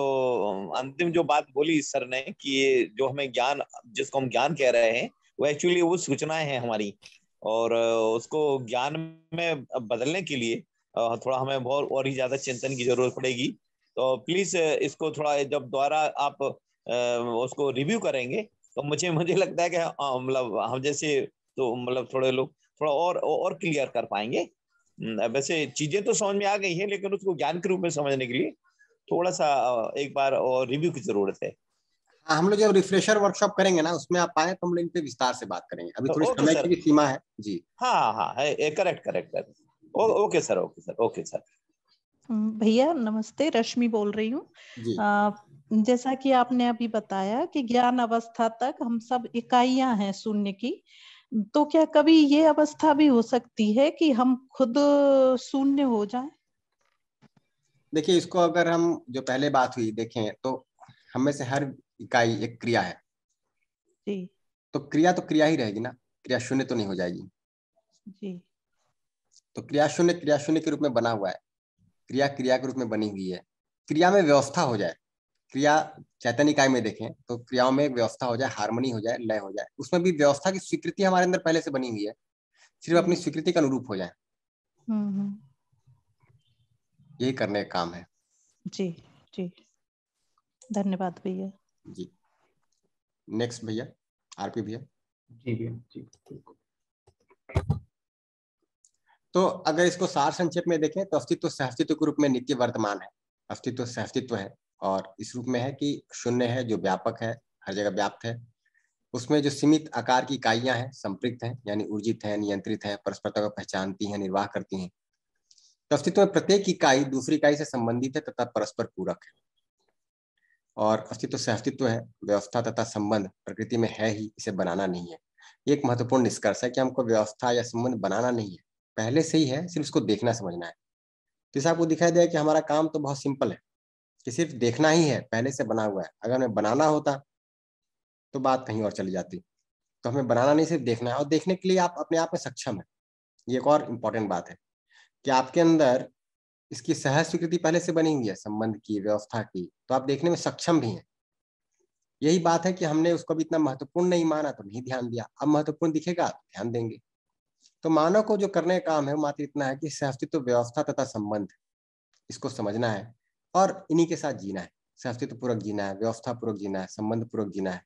अंतिम जो बात बोली सर ने कि ये जो हमें ज्ञान जिसको हम ज्ञान कह रहे हैं वो एक्चुअली वो सूचनाएं हैं हमारी और उसको ज्ञान में बदलने के लिए थोड़ा हमें बहुत और ही ज्यादा चिंतन की जरूरत पड़ेगी तो प्लीज इसको थोड़ा जब द्वारा आप उसको रिव्यू करेंगे तो मुझे मुझे लगता है कि मतलब हम जैसे तो मतलब थोड़े लोग थोड़ा और और क्लियर कर पाएंगे हम्म, वैसे चीजें तो समझ में आ गई है लेकिन उसको ज्ञान के रूप में समझने के लिए थोड़ा सा एक बार और रिव्यू की जरूरत है हाँ, हम लोग जब रिफ्रेशर वर्कशॉप करेंगे ना उसमें आप आए तो हम लोग इन पे विस्तार से बात करेंगे अभी तो थोड़ी समय की भी सीमा है जी हाँ हाँ है correct correct correct okay sir okay sir okay sir भैया नमस्ते रश्मि बोल रही हूँ जैसा कि आपने अभी बताया कि ज्ञान अवस्था तक हम सब इकाइयां हैं शून्य की तो क्या कभी ये अवस्था भी हो सकती है कि हम खुद शून्य हो जाएं? देखिए इसको अगर हम जो पहले बात हुई देखें तो हम में से हर इकाई एक क्रिया है जी तो क्रिया तो क्रिया ही रहेगी ना क्रिया शून्य तो नहीं हो जाएगी जी तो क्रिया शून्य क्रिया शून्य के रूप में बना हुआ है क्रिया क्रिया के रूप में बनी हुई है क्रिया में व्यवस्था हो जाए क्रिया चैतन्य इकाई में देखें तो क्रियाओं में व्यवस्था हो जाए हारमोनी हो जाए लय हो जाए उसमें भी व्यवस्था की स्वीकृति हमारे अंदर पहले से बनी हुई है सिर्फ हम्म। अपनी स्वीकृति के अनुरूप हो जाए हम्म, हम्म। यही करने का काम है जी जी धन्यवाद भैया जी नेक्स्ट भैया आरपी भैया जी भैया जी तो अगर इसको सार संक्षेप में देखें तो अस्तित्व सहस्तित्व के रूप में नित्य वर्तमान है अस्तित्व सहस्तित्व है और इस रूप में है कि शून्य है जो व्यापक है हर जगह व्याप्त है उसमें जो सीमित आकार की इकाइयां हैं संपृक्त हैं यानी ऊर्जित हैं नियंत्रित हैं परस्परता को पहचानती हैं निर्वाह करती हैं तो अस्तित्व में प्रत्येक इकाई दूसरी इकाई से संबंधित है तथा परस्पर पूरक है और अस्तित्व से अस्तित्व है व्यवस्था तथा संबंध प्रकृति में है ही इसे बनाना नहीं है ये एक महत्वपूर्ण निष्कर्ष है कि हमको व्यवस्था या संबंध बनाना नहीं है पहले से ही है सिर्फ उसको देखना समझना है तो आपको दिखाई दे कि हमारा काम तो बहुत सिंपल है कि सिर्फ देखना ही है पहले से बना हुआ है अगर हमें बनाना होता तो बात कहीं और चली जाती तो हमें बनाना नहीं सिर्फ देखना है और देखने के लिए आप अपने आप में सक्षम है ये एक और इम्पोर्टेंट बात है कि आपके अंदर इसकी सहज स्वीकृति पहले से बनी हुई है संबंध की व्यवस्था की तो आप देखने में सक्षम भी हैं यही बात है कि हमने उसको भी इतना महत्वपूर्ण नहीं माना तो नहीं ध्यान दिया अब महत्वपूर्ण दिखेगा तो ध्यान देंगे तो मानव को जो करने का काम है वो मात्र इतना है कि सहस्तित्व व्यवस्था तथा संबंध इसको समझना है और इन्हीं के साथ जीना है अस्तित्व पूर्वक जीना है व्यवस्था पूर्वक जीना है संबंध पूर्वक जीना है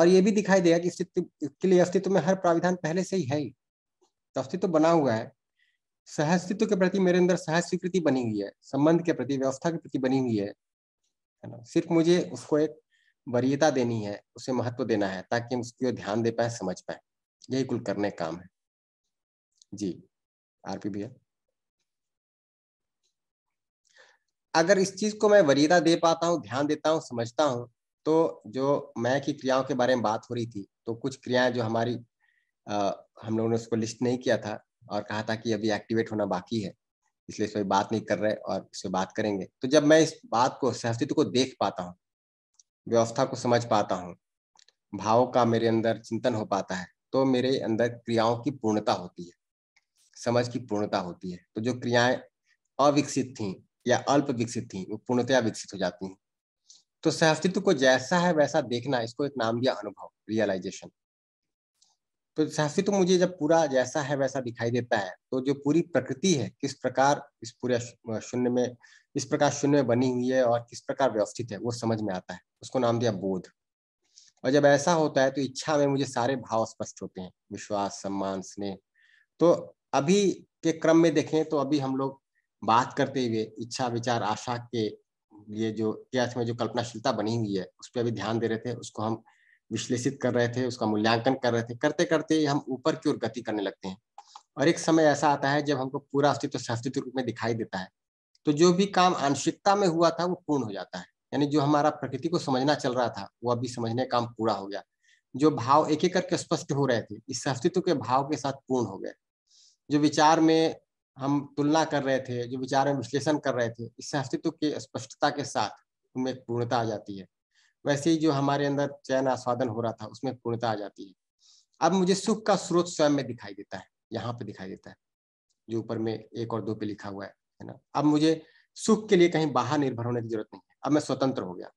और ये भी दिखाई देगा कि अस्तित्व के लिए अस्तित्व में हर प्राविधान पहले से ही है तो अस्तित्व बना हुआ है सहस्तित्व के प्रति मेरे अंदर सह स्वीकृति बनी हुई है संबंध के प्रति व्यवस्था के प्रति बनी हुई है ना सिर्फ मुझे उसको एक वरीयता देनी है उसे महत्व देना है ताकि हम उसकी ध्यान दे पाए समझ पाए यही कुल करने काम है जी आरपी भैया अगर इस चीज को मैं वरीदा दे पाता हूँ ध्यान देता हूँ समझता हूँ तो जो मैं की क्रियाओं के बारे में बात हो रही थी तो कुछ क्रियाएं जो हमारी आ, हम लोगों ने उसको लिस्ट नहीं किया था और कहा था कि अभी एक्टिवेट होना बाकी है इसलिए इस पर बात नहीं कर रहे और इससे बात करेंगे तो जब मैं इस बात को सहस्तित्व को देख पाता हूँ व्यवस्था को समझ पाता हूँ भाव का मेरे अंदर चिंतन हो पाता है तो मेरे अंदर क्रियाओं की पूर्णता होती है समझ की पूर्णता होती है तो जो क्रियाएं अविकसित थी या अल्प विकसित थी वो पूर्णतया विकसित हो जाती हैं तो सहअस्तित्व को जैसा है वैसा देखना इसको एक नाम दिया अनुभव रियलाइजेशन तो सहअस्तित्व मुझे जब पूरा जैसा है वैसा दिखाई देता है तो जो पूरी प्रकृति है किस प्रकार इस पूरे शून्य में इस प्रकार शून्य में बनी हुई है और किस प्रकार व्यवस्थित है वो समझ में आता है उसको नाम दिया बोध और जब ऐसा होता है तो इच्छा में मुझे सारे भाव स्पष्ट होते हैं विश्वास सम्मान स्नेह तो अभी के क्रम में देखें तो अभी हम लोग बात करते हुए इच्छा विचार आशा के लिए जो इतिहास में जो कल्पनाशीलता बनी हुई है उस पर भी ध्यान दे रहे थे उसको हम विश्लेषित कर रहे थे उसका मूल्यांकन कर रहे थे करते करते हम ऊपर की ओर गति करने लगते हैं और एक समय ऐसा आता है जब हमको पूरा अस्तित्व संस्कृत रूप में दिखाई देता है तो जो भी काम आंशिकता में हुआ था वो पूर्ण हो जाता है यानी जो हमारा प्रकृति को समझना चल रहा था वो अभी समझने काम पूरा हो गया जो भाव एक एक करके स्पष्ट हो रहे थे इस अस्तित्व के भाव के साथ पूर्ण हो गए जो विचार में हम तुलना कर रहे थे जो विचार में विश्लेषण कर रहे थे इससे अस्तित्व की स्पष्टता के साथ उनमें पूर्णता आ जाती है वैसे ही जो हमारे अंदर चयन आस्वादन हो रहा था उसमें पूर्णता आ जाती है अब मुझे सुख का स्रोत स्वयं में दिखाई देता है यहाँ पे दिखाई देता है जो ऊपर में एक और दो पे लिखा हुआ है है ना अब मुझे सुख के लिए कहीं बाहर निर्भर होने की जरूरत नहीं है अब मैं स्वतंत्र हो गया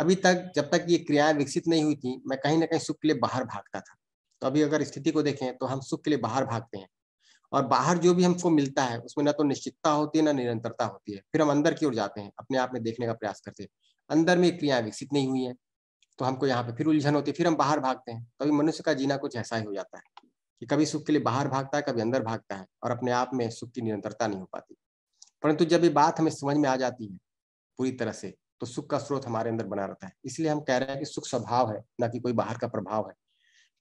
अभी तक जब तक ये क्रियाएं विकसित नहीं हुई थी मैं कहीं ना कहीं सुख के लिए बाहर भागता था तो अभी अगर स्थिति को देखें तो हम सुख के लिए बाहर भागते हैं और बाहर जो भी हमको मिलता है उसमें ना तो निश्चितता होती है ना निरंतरता होती है फिर हम अंदर की ओर जाते हैं अपने आप में देखने का प्रयास करते हैं अंदर में क्रियाएं विकसित नहीं हुई है तो हमको यहाँ पे फिर उलझन होती है फिर हम बाहर भागते हैं कभी मनुष्य का जीना कुछ ऐसा ही हो जाता है कि कभी सुख के लिए बाहर भागता है कभी अंदर भागता है और अपने आप में सुख की निरंतरता नहीं हो पाती परंतु जब ये बात हमें समझ में आ जाती है पूरी तरह से तो सुख का स्रोत हमारे अंदर बना रहता है इसलिए हम कह रहे हैं कि सुख स्वभाव है ना कि कोई बाहर का प्रभाव है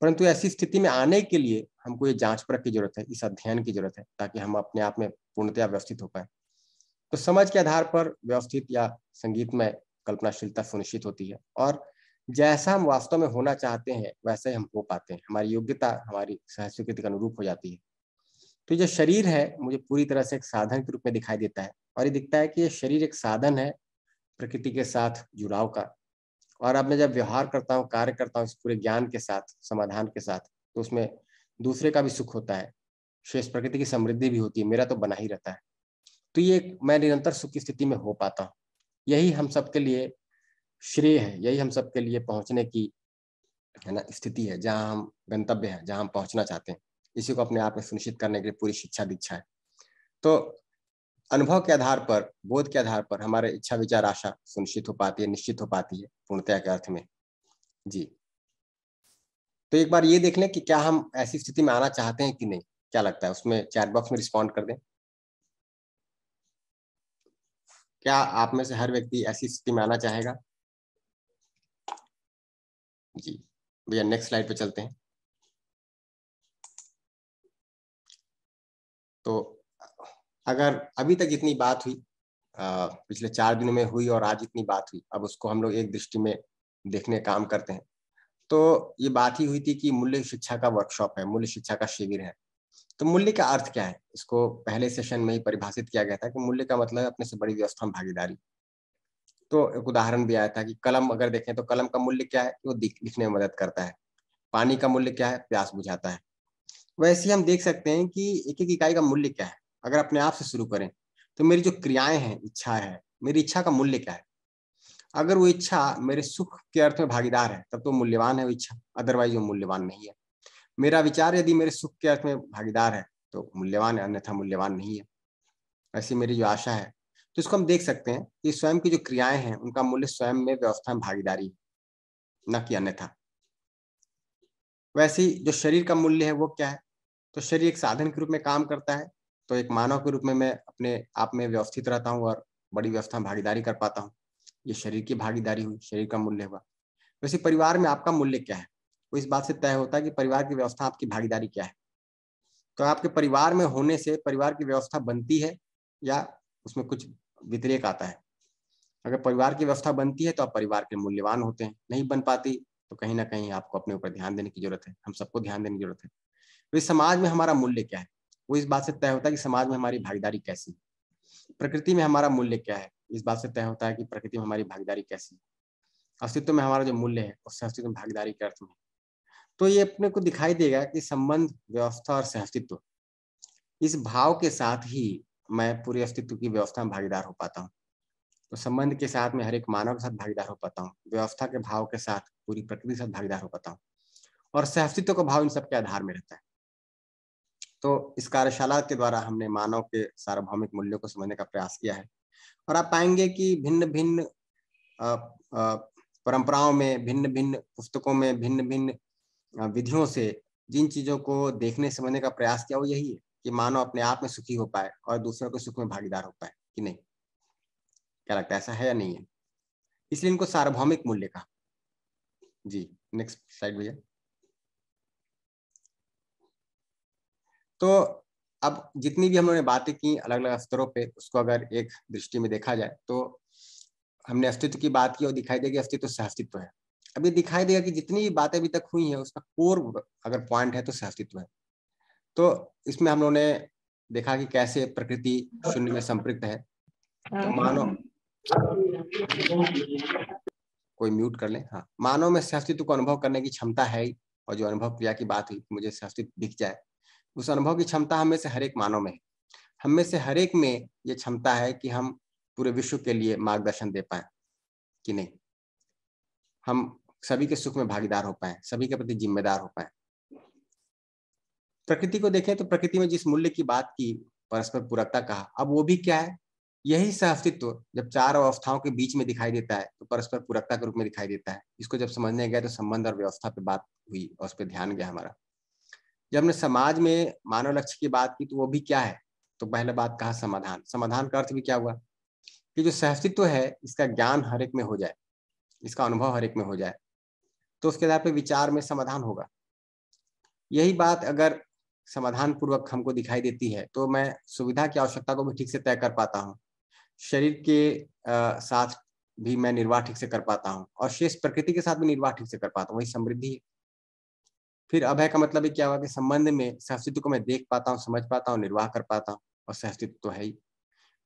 परंतु ऐसी स्थिति में आने के लिए हमको ये जांच परख की जरूरत है इस अध्ययन की जरूरत है ताकि हम अपने आप में पूर्णतया व्यवस्थित हो पाए तो समझ के आधार पर व्यवस्थित या संगीत में कल्पनाशीलता सुनिश्चित होती है और जैसा हम वास्तव में होना चाहते हैं वैसे ही हम हो पाते हैं हमारी योग्यता हमारी सह स्वीकृति के अनुरूप हो जाती है तो जो शरीर है मुझे पूरी तरह से एक साधन के रूप में दिखाई देता है और ये दिखता है कि ये शरीर एक साधन है प्रकृति के साथ जुड़ाव का और अब मैं जब व्यवहार करता हूँ कार्य करता हूँ पूरे ज्ञान के साथ समाधान के साथ तो उसमें दूसरे का भी सुख होता है शेष प्रकृति की समृद्धि भी होती है मेरा तो बना ही रहता है तो ये मैं निरंतर सुख की स्थिति में हो पाता हूँ यही हम सबके लिए श्रेय है यही हम सबके लिए पहुंचने की है ना स्थिति है जहाँ हम गंतव्य है जहाँ हम पहुंचना चाहते हैं इसी को अपने आप में सुनिश्चित करने के लिए पूरी शिक्षा दीक्षा है तो अनुभव के आधार पर बोध के आधार पर हमारे इच्छा विचार आशा सुनिश्चित हो पाती है निश्चित हो पाती है पूर्णतया के अर्थ में जी तो एक बार ये देख लें कि क्या हम ऐसी स्थिति में आना चाहते हैं कि नहीं क्या लगता है उसमें चैट बॉक्स में रिस्पॉन्ड कर दें क्या आप में से हर व्यक्ति ऐसी स्थिति में आना चाहेगा जी भैया नेक्स्ट स्लाइड पे चलते हैं तो अगर अभी तक जितनी बात हुई पिछले चार दिनों में हुई और आज इतनी बात हुई अब उसको हम लोग एक दृष्टि में देखने काम करते हैं तो ये बात ही हुई थी कि मूल्य शिक्षा का वर्कशॉप है मूल्य शिक्षा का शिविर है तो मूल्य का अर्थ क्या है इसको पहले सेशन में ही परिभाषित किया गया था कि मूल्य का मतलब अपने से बड़ी व्यवस्था में भागीदारी तो एक उदाहरण भी आया था कि कलम अगर देखें तो कलम का मूल्य क्या है वो लिखने में मदद करता है पानी का मूल्य क्या है प्यास बुझाता है वैसे हम देख सकते हैं कि एक एक इकाई का मूल्य क्या है अगर अपने आप से शुरू करें तो मेरी जो क्रियाएं हैं इच्छा है मेरी इच्छा का मूल्य क्या है अगर वो इच्छा मेरे सुख के अर्थ में भागीदार है तब तो मूल्यवान है वो इच्छा अदरवाइज वो मूल्यवान नहीं है मेरा विचार यदि मेरे सुख के अर्थ में भागीदार है तो मूल्यवान है अन्यथा मूल्यवान नहीं है ऐसी मेरी जो आशा है तो इसको हम देख सकते हैं कि स्वयं की जो क्रियाएं हैं उनका मूल्य स्वयं में व्यवस्था में भागीदारी न कि अन्यथा वैसे जो शरीर का मूल्य है वो क्या है तो शरीर एक साधन के रूप में काम करता है तो एक मानव के रूप में मैं अपने आप में व्यवस्थित रहता हूँ और बड़ी व्यवस्था में भागीदारी कर पाता हूँ ये शरीर की भागीदारी हुई शरीर का मूल्य हुआ वैसे परिवार में आपका मूल्य क्या है वो इस बात से तय होता है कि परिवार की व्यवस्था आपकी भागीदारी क्या है तो आपके परिवार में होने से परिवार की व्यवस्था बनती है या उसमें कुछ व्यतिरेक आता है अगर परिवार की व्यवस्था बनती है तो आप परिवार के मूल्यवान होते हैं नहीं बन पाती तो कहीं ना कहीं आपको अपने ऊपर ध्यान देने की जरूरत है हम सबको ध्यान देने की जरूरत है तो इस समाज में हमारा मूल्य क्या है वो इस बात से तय होता है कि समाज में हमारी भागीदारी कैसी प्रकृति में हमारा मूल्य क्या है इस बात से तय होता है कि प्रकृति में हमारी भागीदारी कैसी अस्तित्व में हमारा जो मूल्य है उससे अस्तित्व में भागीदारी के अर्थ में तो ये अपने को दिखाई देगा कि संबंध व्यवस्था और सहअस्तित्व इस भाव के साथ ही मैं पूरे अस्तित्व की व्यवस्था में भागीदार हो पाता हूँ तो संबंध के साथ में हर एक मानव के साथ भागीदार हो पाता हूँ व्यवस्था के भाव के साथ पूरी प्रकृति के साथ भागीदार हो पाता हूँ और सहअस्तित्व का भाव इन सब के आधार में रहता है तो इस कार्यशाला के द्वारा हमने मानव के सार्वभौमिक मूल्यों को समझने का प्रयास किया है और आप पाएंगे कि भिन्न भिन्न परंपराओं में भिन्न भिन्न पुस्तकों में भिन्न भिन्न विधियों से जिन चीजों को देखने समझने का प्रयास किया वो यही है कि मानव अपने आप में सुखी हो पाए और दूसरों के सुख में भागीदार हो पाए कि नहीं क्या लगता है ऐसा है या नहीं है इसलिए इनको सार्वभौमिक मूल्य का जी नेक्स्ट स्लाइड भैया तो अब जितनी भी हम लोगों ने बातें की अलग अलग स्तरों पे उसको अगर एक दृष्टि में देखा जाए तो हमने अस्तित्व की बात की और दिखाई देगी अस्तित्व से अस्तित्व है अभी दिखाई देगा कि जितनी भी बातें अभी तक हुई हैं उसका कोर अगर पॉइंट है तो अस्तित्व है तो इसमें हम लोगों ने देखा कि कैसे प्रकृति शून्य में संपृक्त है तो हाँ। मानव कोई म्यूट कर ले हाँ मानव में सहअस्तित्व को अनुभव करने की क्षमता है और जो अनुभव क्रिया की बात हुई मुझे अस्तित्व दिख जाए उस अनुभव की क्षमता हमें से हरेक मानव में है हम में से हरेक में ये क्षमता है कि हम पूरे विश्व के लिए मार्गदर्शन दे पाए कि नहीं हम सभी के सुख में भागीदार हो पाए सभी के प्रति जिम्मेदार हो पाए प्रकृति को देखें तो प्रकृति में जिस मूल्य की बात की परस्पर पूरकता कहा अब वो भी क्या है यही अस्तित्व जब चार अवस्थाओं के बीच में दिखाई देता है तो परस्पर पूरकता के रूप में दिखाई देता है इसको जब समझने गया तो संबंध और व्यवस्था पे बात हुई और उस पर ध्यान गया हमारा जब हमने समाज में मानव लक्ष्य की बात की तो वो भी क्या है तो पहले बात कहा समाधान समाधान का अर्थ भी क्या हुआ कि जो सहस्तित्व है इसका ज्ञान हर एक में हो जाए इसका अनुभव हर एक में हो जाए तो उसके आधार पर विचार में समाधान होगा यही बात अगर समाधान पूर्वक हमको दिखाई देती है तो मैं सुविधा की आवश्यकता को भी ठीक से तय कर पाता हूँ शरीर के साथ भी मैं निर्वाह ठीक से कर पाता हूँ और शेष प्रकृति के साथ भी निर्वाह ठीक से कर पाता हूँ वही समृद्धि है फिर अभय का मतलब क्या हुआ कि संबंध में सहस्तित्व को मैं देख पाता हूँ समझ पाता हूँ निर्वाह कर पाता हूँ और सहस्तित्व तो है ही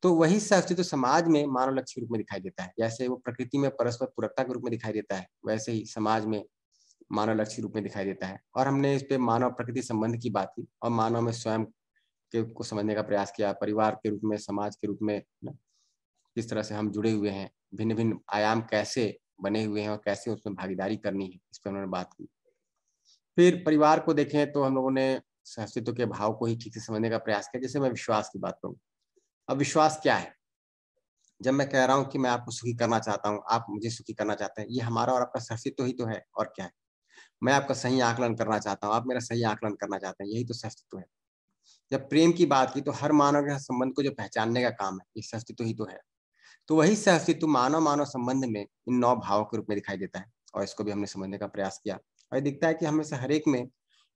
तो वही सहस्तित्व समाज में मानव लक्ष्य के रूप में दिखाई देता है जैसे वो प्रकृति में परस्पर पूरकता के रूप में दिखाई देता है वैसे ही समाज में मानव लक्ष्य रूप में दिखाई देता है और हमने इस पे मानव प्रकृति संबंध की बात की और मानव में स्वयं के को समझने का प्रयास किया परिवार के रूप में समाज के रूप में किस तरह से हम जुड़े हुए हैं भिन्न भिन्न आयाम कैसे बने हुए हैं और कैसे उसमें भागीदारी करनी है इस पर उन्होंने बात की फिर परिवार को देखें तो हम लोगों ने सहस्तित्व के भाव को ही ठीक से समझने का प्रयास किया जैसे मैं विश्वास की बात करूँ अब विश्वास क्या है जब मैं कह रहा हूं कि मैं आपको सुखी करना चाहता हूँ आप मुझे सुखी करना चाहते हैं ये हमारा और आपका सहस्तित्व ही तो है और क्या है मैं आपका सही आकलन करना चाहता हूँ आप मेरा सही आकलन करना चाहते हैं यही तो सहस्तित्व है जब प्रेम की बात की तो हर मानव के संबंध को जो पहचानने का काम है ये सहस्तित्व ही तो है तो वही सहस्तित्व मानव मानव संबंध में इन नौ भावों के रूप में दिखाई देता है और इसको भी हमने समझने का प्रयास किया और दिखता है कि हमें से हर एक में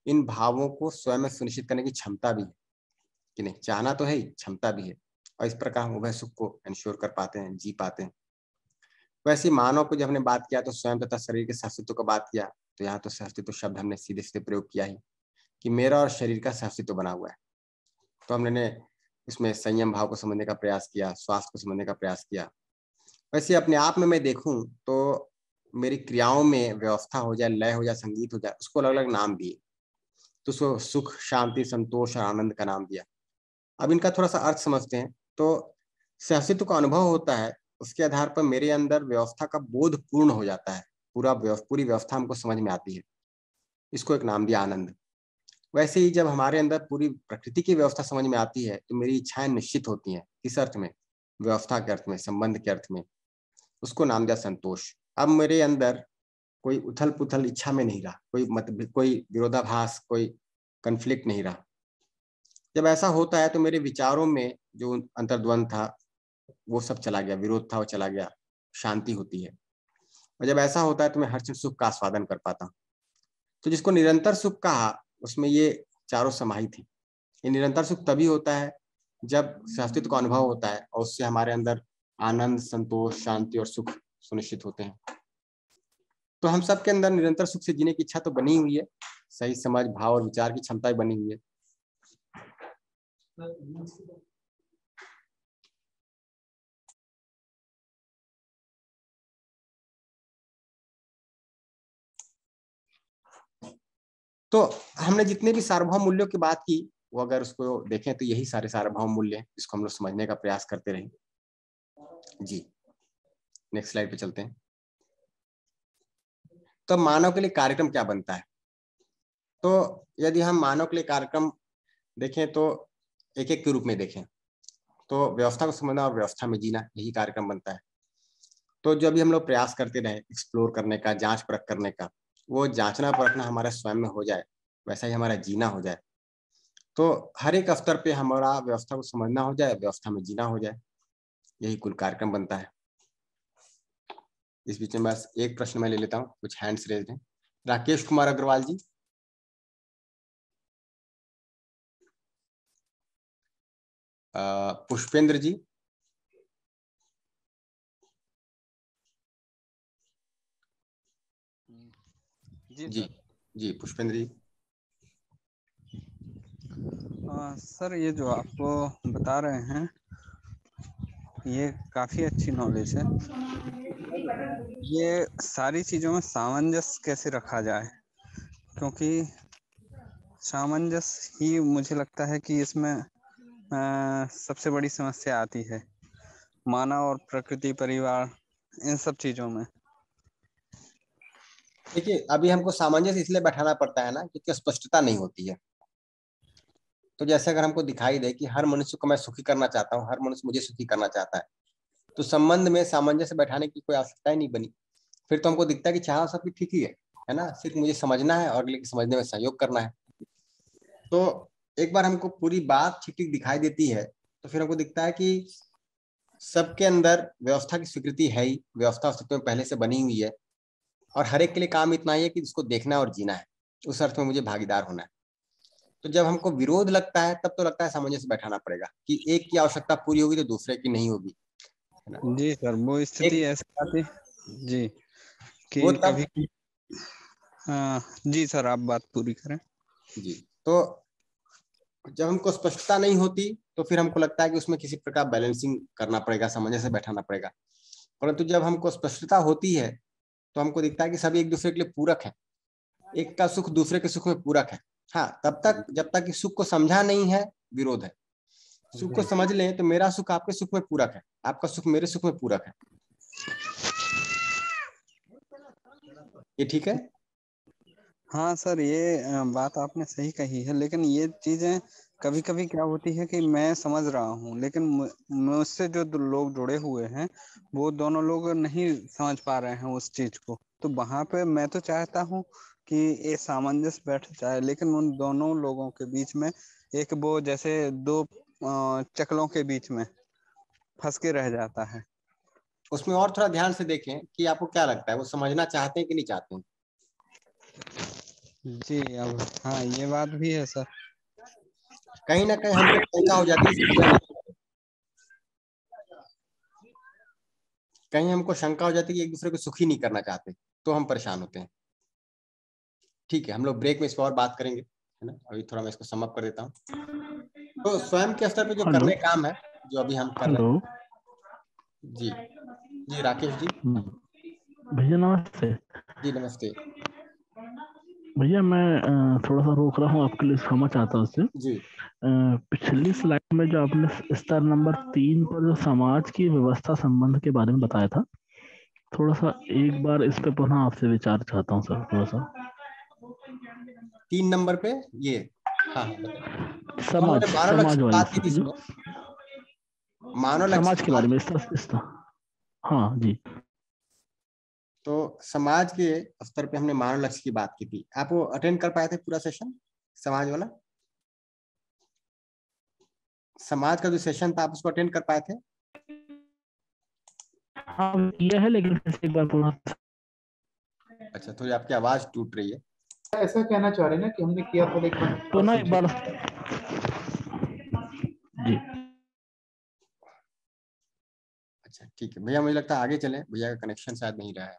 इन भावों को स्वयं में सुनिश्चित करने की क्षमता भी है कि नहीं चाहना तो है ही क्षमता भी है और इस प्रकार हम उभय सुख को इंश्योर कर पाते हैं जी पाते हैं वैसे मानव को जब हमने बात किया तो स्वयं तथा शरीर के सहस्तित्व का बात किया तो यहाँ तो सहस्तित्व शब्द हमने सीधे सीधे प्रयोग किया ही कि मेरा और शरीर का सहस्तित्व बना हुआ है तो हमने उसमें संयम भाव को समझने का प्रयास किया स्वास्थ्य को समझने का प्रयास किया वैसे अपने आप में मैं देखूं तो मेरी क्रियाओं में व्यवस्था हो जाए लय हो जाए संगीत हो जाए उसको अलग अलग नाम दिए तो उसको सुख शांति संतोष और आनंद का नाम दिया अब इनका थोड़ा सा अर्थ समझते हैं तो सहसित्व का अनुभव होता है उसके आधार पर मेरे अंदर व्यवस्था का बोध पूर्ण हो जाता है पूरा पूरी व्यवस्था हमको समझ में आती है इसको एक नाम दिया आनंद वैसे ही जब हमारे अंदर पूरी प्रकृति की व्यवस्था समझ में आती है तो मेरी इच्छाएं निश्चित होती हैं किस अर्थ में व्यवस्था के अर्थ में संबंध के अर्थ में उसको नाम दिया संतोष अब मेरे अंदर कोई उथल पुथल इच्छा में नहीं रहा कोई मत कोई विरोधाभास कोई कन्फ्लिक्ट नहीं रहा जब ऐसा होता है तो मेरे विचारों में जो अंतर्द्वंद था वो सब चला गया विरोध था वो चला गया शांति होती है और जब ऐसा होता है तो मैं हर चीज सुख का आस्वादन कर पाता हूँ तो जिसको निरंतर सुख कहा उसमें ये चारों समाही थी ये निरंतर सुख तभी होता है जब अस्तित्व का अनुभव होता है और उससे हमारे अंदर आनंद संतोष शांति और सुख सुनिश्चित होते हैं तो हम सब के अंदर निरंतर सुख से जीने की इच्छा तो बनी हुई है सही समाज भाव और विचार की क्षमता बनी हुई है तो हमने जितने भी सार्वभौम मूल्यों की बात की वो अगर उसको देखें तो यही सारे सार्वभौम मूल्य हैं जिसको हम लोग समझने का प्रयास करते रहे जी नेक्स्ट स्लाइड पे चलते हैं तो मानव के लिए कार्यक्रम क्या बनता है तो यदि हम मानव के लिए कार्यक्रम देखें तो एक एक के रूप में देखें तो व्यवस्था को समझना और व्यवस्था में जीना यही कार्यक्रम बनता है तो जो भी हम लोग प्रयास करते रहे एक्सप्लोर करने का जांच परख करने का वो जांचना परखना हमारे स्वयं में हो जाए वैसा ही हमारा जीना हो जाए तो हर एक अवसर पे हमारा व्यवस्था को समझना हो जाए व्यवस्था में जीना हो जाए यही कुल कार्यक्रम बनता है इस बीच में बस एक प्रश्न मैं ले लेता हूँ कुछ हैंड्स रेज हैं राकेश कुमार अग्रवाल जी पुष्पेंद्र जी जी जी, जी पुष्पेंद्र जी आ, सर ये जो आपको बता रहे हैं ये काफी अच्छी नॉलेज है ये सारी चीज़ों में सामंजस्य कैसे रखा जाए क्योंकि सामंजस्य ही मुझे लगता है कि इसमें आ, सबसे बड़ी समस्या आती है मानव और प्रकृति परिवार इन सब चीज़ों में देखिए अभी हमको सामंजस्य इसलिए बैठाना पड़ता है ना क्योंकि स्पष्टता नहीं होती है तो जैसे अगर हमको दिखाई दे कि हर मनुष्य को मैं सुखी करना चाहता हूँ हर मनुष्य मुझे सुखी करना चाहता है तो संबंध में सामंजस्य बैठाने की कोई आवश्यकता ही नहीं बनी फिर तो हमको दिखता है कि चाह सब ठीक ही है है ना सिर्फ मुझे समझना है और अगले के समझने में सहयोग करना है तो एक बार हमको पूरी बात ठीक ठीक दिखाई देती है तो फिर हमको दिखता है कि सबके अंदर व्यवस्था की स्वीकृति है ही व्यवस्था अस्तित्व में पहले से बनी हुई है और हर एक के लिए काम इतना ही है कि उसको देखना और जीना है उस अर्थ में मुझे भागीदार होना है तो जब हमको विरोध लगता है तब तो लगता है सामंजस्य बैठाना पड़ेगा कि एक की आवश्यकता पूरी होगी तो दूसरे की नहीं होगी जी सर वो स्थिति ऐसी जी कि वो तब, कभी आ, जी सर आप बात पूरी करें जी तो जब हमको स्पष्टता नहीं होती तो फिर हमको लगता है कि उसमें किसी प्रकार बैलेंसिंग करना पड़ेगा समझ से बैठाना पड़ेगा परंतु जब हमको स्पष्टता होती है तो हमको दिखता है कि सभी एक दूसरे के लिए पूरक है एक का सुख दूसरे के सुख में पूरक है हाँ तब तक जब तक कि सुख को समझा नहीं है विरोध है सुख को समझ लें तो मेरा सुख आपके सुख में पूरक है आपका सुख मेरे सुख में पूरक है ये ठीक है हाँ सर ये बात आपने सही कही है लेकिन ये चीजें कभी कभी क्या होती है कि मैं समझ रहा हूँ लेकिन मुझसे जो लोग जुड़े हुए हैं वो दोनों लोग नहीं समझ पा रहे हैं उस चीज को तो वहां पे मैं तो चाहता हूँ कि ये सामंजस्य बैठ जाए लेकिन उन दोनों लोगों के बीच में एक वो जैसे दो चकलों के बीच में फंस के रह जाता है उसमें और थोड़ा ध्यान से देखें कि आपको क्या लगता है वो समझना चाहते हैं कि नहीं चाहते हैं जी अब हाँ ये बात भी है सर कहीं ना कहीं हमको शंका हो जाती है कहीं हमको शंका हो जाती है कि एक दूसरे को सुखी नहीं करना चाहते तो हम परेशान होते हैं ठीक है हम लोग ब्रेक में इस पर और बात करेंगे है ना अभी थोड़ा मैं इसको समअप कर देता हूँ तो स्वयं के स्तर पे जो करने काम है जो अभी हम कर रहे हैं जी जी राकेश जी हम्म। भैया नमस्ते जी नमस्ते भैया मैं थोड़ा सा रोक रहा हूँ आपके लिए समझ आता हूँ उससे पिछली स्लाइड में जो आपने स्तर नंबर तीन पर जो समाज की व्यवस्था संबंध के बारे में बताया था थोड़ा सा एक बार इस पे पुनः आपसे विचार चाहता हूँ सर थोड़ा सा तीन नंबर पे ये हाँ। समाज समाज मानव समाज के बारे में हाँ जी तो समाज के स्तर पे हमने मानव लक्ष्य की बात की थी आप वो अटेंड कर पाए थे पूरा सेशन समाज वाला समाज का जो सेशन था आप उसको अटेंड कर पाए थे हाँ किया है लेकिन एक बार पूरा अच्छा थोड़ी आपकी आवाज टूट रही है अच्छा, ऐसा कहना चाह रहे ना कि हमने किया था लेकिन तो ना एक बार जी अच्छा ठीक है भैया मुझे लगता है आगे चलें भैया का कनेक्शन शायद नहीं रहा है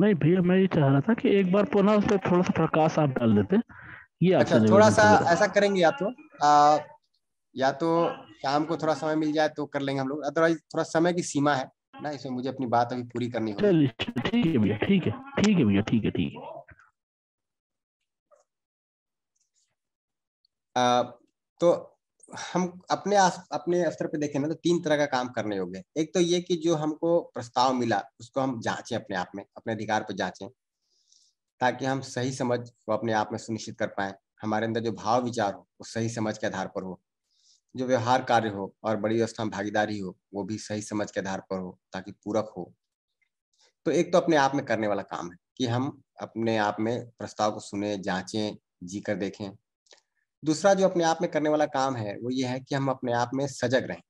नहीं भैया मैं ये चाह रहा था कि एक बार पुनः उस पर थोड़ा सा प्रकाश आप डाल देते ये अच्छा थोड़ा सा ऐसा करेंगे या तो आ, या तो शाम को थोड़ा समय मिल जाए तो कर लेंगे हम लोग अदरवाइज थोड़ा समय की सीमा है ना इसमें मुझे अपनी बात अभी पूरी करनी होगी ठीक है भैया ठीक है ठीक है भैया ठीक है ठीक है तो हम अपने आस, अपने स्तर पे देखें ना तो तीन तरह का काम करने योग्य एक तो ये कि जो हमको प्रस्ताव मिला उसको हम जांचें अपने आप में अपने अधिकार पर जांचें ताकि हम सही समझ को अपने आप में सुनिश्चित कर पाए हमारे अंदर जो भाव विचार हो वो सही समझ के आधार पर हो जो व्यवहार कार्य हो और बड़ी व्यवस्था में भागीदारी हो वो भी सही समझ के आधार पर हो ताकि पूरक हो तो एक तो अपने आप में करने वाला काम है कि हम अपने आप में प्रस्ताव को सुने जांचें जी कर देखें दूसरा जो अपने आप में करने वाला काम है वो ये है कि हम अपने आप में सजग रहें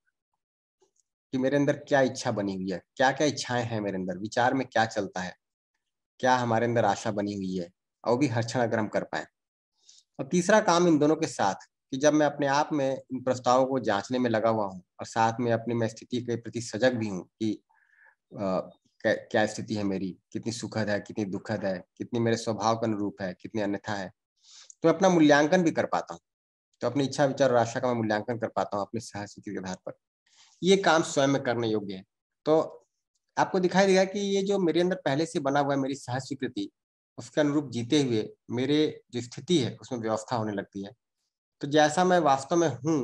कि मेरे अंदर क्या इच्छा बनी हुई है क्या क्या इच्छाएं हैं मेरे अंदर विचार में क्या चलता है क्या हमारे अंदर आशा बनी हुई है और भी हर क्षण अगर हम कर पाए और तीसरा काम इन दोनों के साथ कि जब मैं अपने आप में इन प्रस्तावों को जांचने में लगा हुआ हूँ और साथ में अपनी मैं स्थिति के प्रति सजग भी हूँ कि आ, क्या स्थिति है मेरी कितनी सुखद है कितनी दुखद है कितनी मेरे स्वभाव के अनुरूप है कितनी अन्यथा है तो मैं अपना मूल्यांकन भी कर पाता हूँ तो अपनी इच्छा विचार और आशा का मैं मूल्यांकन कर पाता हूँ अपनी सह स्थिति के आधार पर ये काम स्वयं में करने योग्य है तो आपको दिखाई देगा कि ये जो मेरे अंदर पहले से बना हुआ है मेरी सह स्वीकृति उसके अनुरूप जीते हुए मेरे जो स्थिति है उसमें व्यवस्था होने लगती है तो जैसा मैं वास्तव में हूं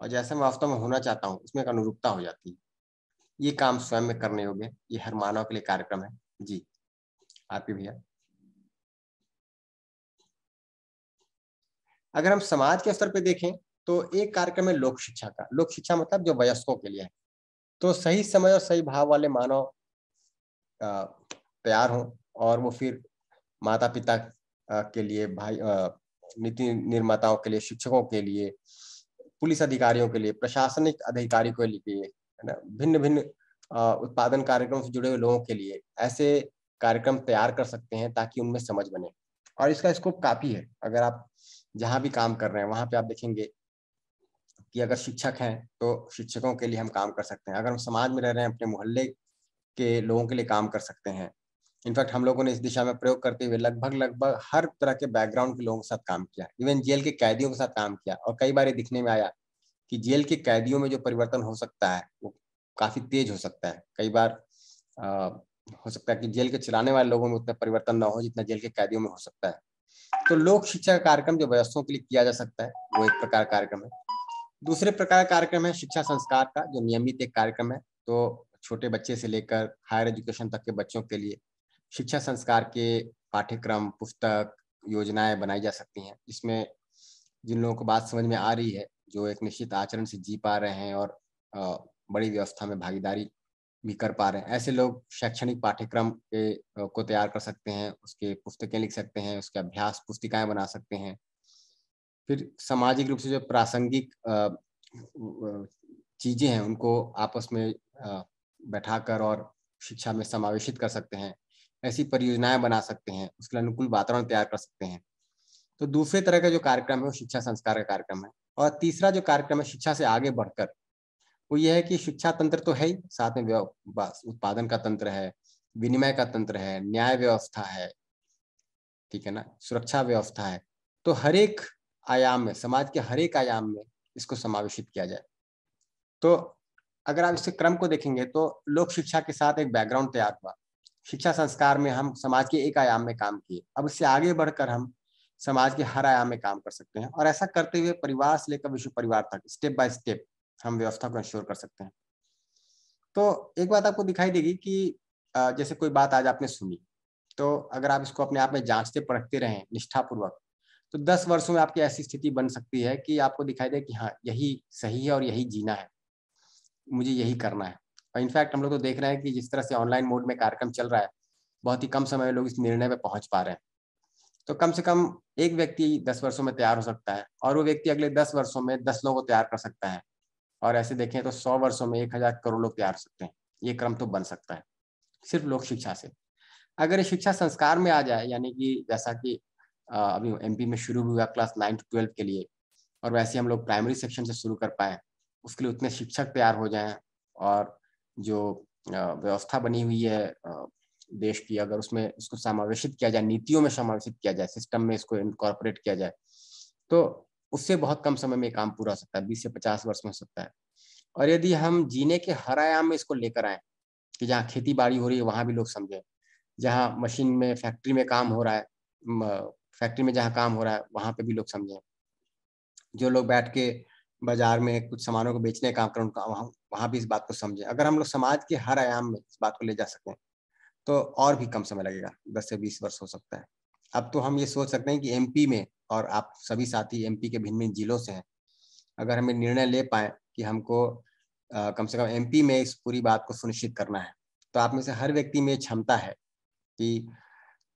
और जैसा मैं वास्तव में होना चाहता हूँ उसमें एक अनुरूपता हो जाती है ये काम स्वयं में करने योग्य ये हर मानव के लिए कार्यक्रम है जी आपके भैया अगर हम समाज के स्तर पर देखें तो एक कार्यक्रम है लोक शिक्षा का लोक शिक्षा मतलब जो वयस्कों के लिए है तो सही समय और सही भाव वाले मानव तैयार हों और वो फिर माता पिता के लिए भाई नीति निर्माताओं के लिए शिक्षकों के लिए पुलिस अधिकारियों के लिए प्रशासनिक अधिकारी के लिए है ना भिन्न भिन्न उत्पादन कार्यक्रम से जुड़े हुए लोगों के लिए ऐसे कार्यक्रम तैयार कर सकते हैं ताकि उनमें समझ बने और इसका स्कोप काफी है अगर आप जहाँ भी काम कर रहे हैं वहां पे आप देखेंगे कि अगर शिक्षक हैं तो शिक्षकों के लिए हम काम कर सकते हैं अगर हम समाज में रह रहे हैं अपने मोहल्ले के लोगों के लिए काम कर सकते हैं इनफैक्ट हम लोगों ने इस दिशा में प्रयोग करते हुए लगभग लगभग हर तरह के बैकग्राउंड के लोगों के साथ काम किया इवन जेल के कैदियों के साथ काम किया और कई बार ये दिखने में आया कि जेल के कैदियों में जो परिवर्तन हो सकता है वो काफी तेज हो सकता है कई बार आ, हो सकता है कि जेल के चलाने वाले लोगों में उतना परिवर्तन ना हो जितना जेल के कैदियों में हो सकता है तो लोक शिक्षा का कार्यक्रम जो वयस्कों के लिए किया जा सकता है वो एक प्रकार कार्यक्रम है दूसरे प्रकार का कार्यक्रम है शिक्षा संस्कार का जो नियमित एक कार्यक्रम है तो छोटे बच्चे से लेकर हायर एजुकेशन तक के बच्चों के लिए शिक्षा संस्कार के पाठ्यक्रम पुस्तक योजनाएं बनाई जा सकती हैं इसमें जिन लोगों को बात समझ में आ रही है जो एक निश्चित आचरण से जी पा रहे हैं और बड़ी व्यवस्था में भागीदारी भी कर पा रहे हैं ऐसे लोग शैक्षणिक पाठ्यक्रम के को तैयार कर सकते हैं उसके पुस्तकें लिख सकते हैं उसके अभ्यास पुस्तिकाएं बना सकते हैं फिर सामाजिक रूप से जो प्रासंगिक चीजें हैं उनको आपस में बैठाकर और शिक्षा में समावेशित कर सकते हैं ऐसी परियोजनाएं बना सकते हैं उसके लिए अनुकूल वातावरण तैयार कर सकते हैं तो दूसरे तरह का जो कार्यक्रम है वो शिक्षा संस्कार का कार्यक्रम है और तीसरा जो कार्यक्रम है शिक्षा से आगे बढ़कर वो ये है कि शिक्षा तंत्र तो है ही साथ में उत्पादन का तंत्र है विनिमय का तंत्र है न्याय व्यवस्था है ठीक है ना सुरक्षा व्यवस्था है तो हर एक आयाम में समाज के हर एक आयाम में इसको समावेशित किया जाए तो अगर आप इसके क्रम को देखेंगे तो लोक शिक्षा के साथ एक बैकग्राउंड तैयार हुआ शिक्षा संस्कार में हम समाज के एक आयाम में काम किए अब उससे आगे बढ़कर हम समाज के हर आयाम में काम कर सकते हैं और ऐसा करते हुए परिवार से लेकर विश्व परिवार तक स्टेप बाय स्टेप हम व्यवस्था को इंश्योर कर सकते हैं तो एक बात आपको दिखाई देगी कि जैसे कोई बात आज आपने सुनी तो अगर आप इसको अपने आप में जांचते परखते रहें निष्ठापूर्वक तो दस वर्षों में आपकी ऐसी स्थिति बन सकती है कि आपको दिखाई दे कि हाँ यही सही है और यही जीना है मुझे यही करना है इनफैक्ट हम लोग तो देख रहे हैं कि जिस तरह से ऑनलाइन मोड में कार्यक्रम चल रहा है बहुत ही कम समय में लोग इस निर्णय पर पहुंच पा रहे हैं तो कम से कम एक व्यक्ति दस वर्षों में तैयार हो सकता है और वो व्यक्ति अगले दस वर्षों में दस लोगों को तैयार कर सकता है और ऐसे देखें तो सौ वर्षों में एक हजार करोड़ लोग तैयार हो सकते हैं ये क्रम तो बन सकता है सिर्फ लोक शिक्षा से अगर ये शिक्षा संस्कार में आ जाए यानी कि जैसा कि अभी एम में शुरू हुआ क्लास नाइन टू ट्वेल्व के लिए और वैसे हम लोग प्राइमरी सेक्शन से शुरू कर पाए उसके लिए उतने शिक्षक तैयार हो जाए और जो व्यवस्था बनी हुई है देश की अगर उसमें इसको समावेशित किया जाए नीतियों में समावेशित किया जाए सिस्टम में इसको इनकॉर्पोरेट किया जाए तो उससे बहुत कम समय में काम पूरा हो सकता है बीस से पचास वर्ष में हो सकता है और यदि हम जीने के हर आयाम में इसको लेकर आए कि जहाँ खेती बाड़ी हो रही है वहां भी लोग समझे जहाँ मशीन में फैक्ट्री में काम हो रहा है फैक्ट्री में जहाँ काम हो रहा है वहां पे भी लोग समझे जो लोग बैठ के बाजार में कुछ सामानों को बेचने का काम कर उनका वहां भी इस बात को समझें अगर हम लोग समाज के हर आयाम में इस बात को ले जा सकें तो और भी कम समय लगेगा दस से बीस वर्ष हो सकता है अब तो हम ये सोच सकते हैं कि एमपी में और आप सभी साथी एमपी के भिन्न भिन्न जिलों से हैं अगर हमें निर्णय ले पाए कि हमको आ, कम से कम एमपी में इस पूरी बात को सुनिश्चित करना है तो आप में से हर व्यक्ति में क्षमता है कि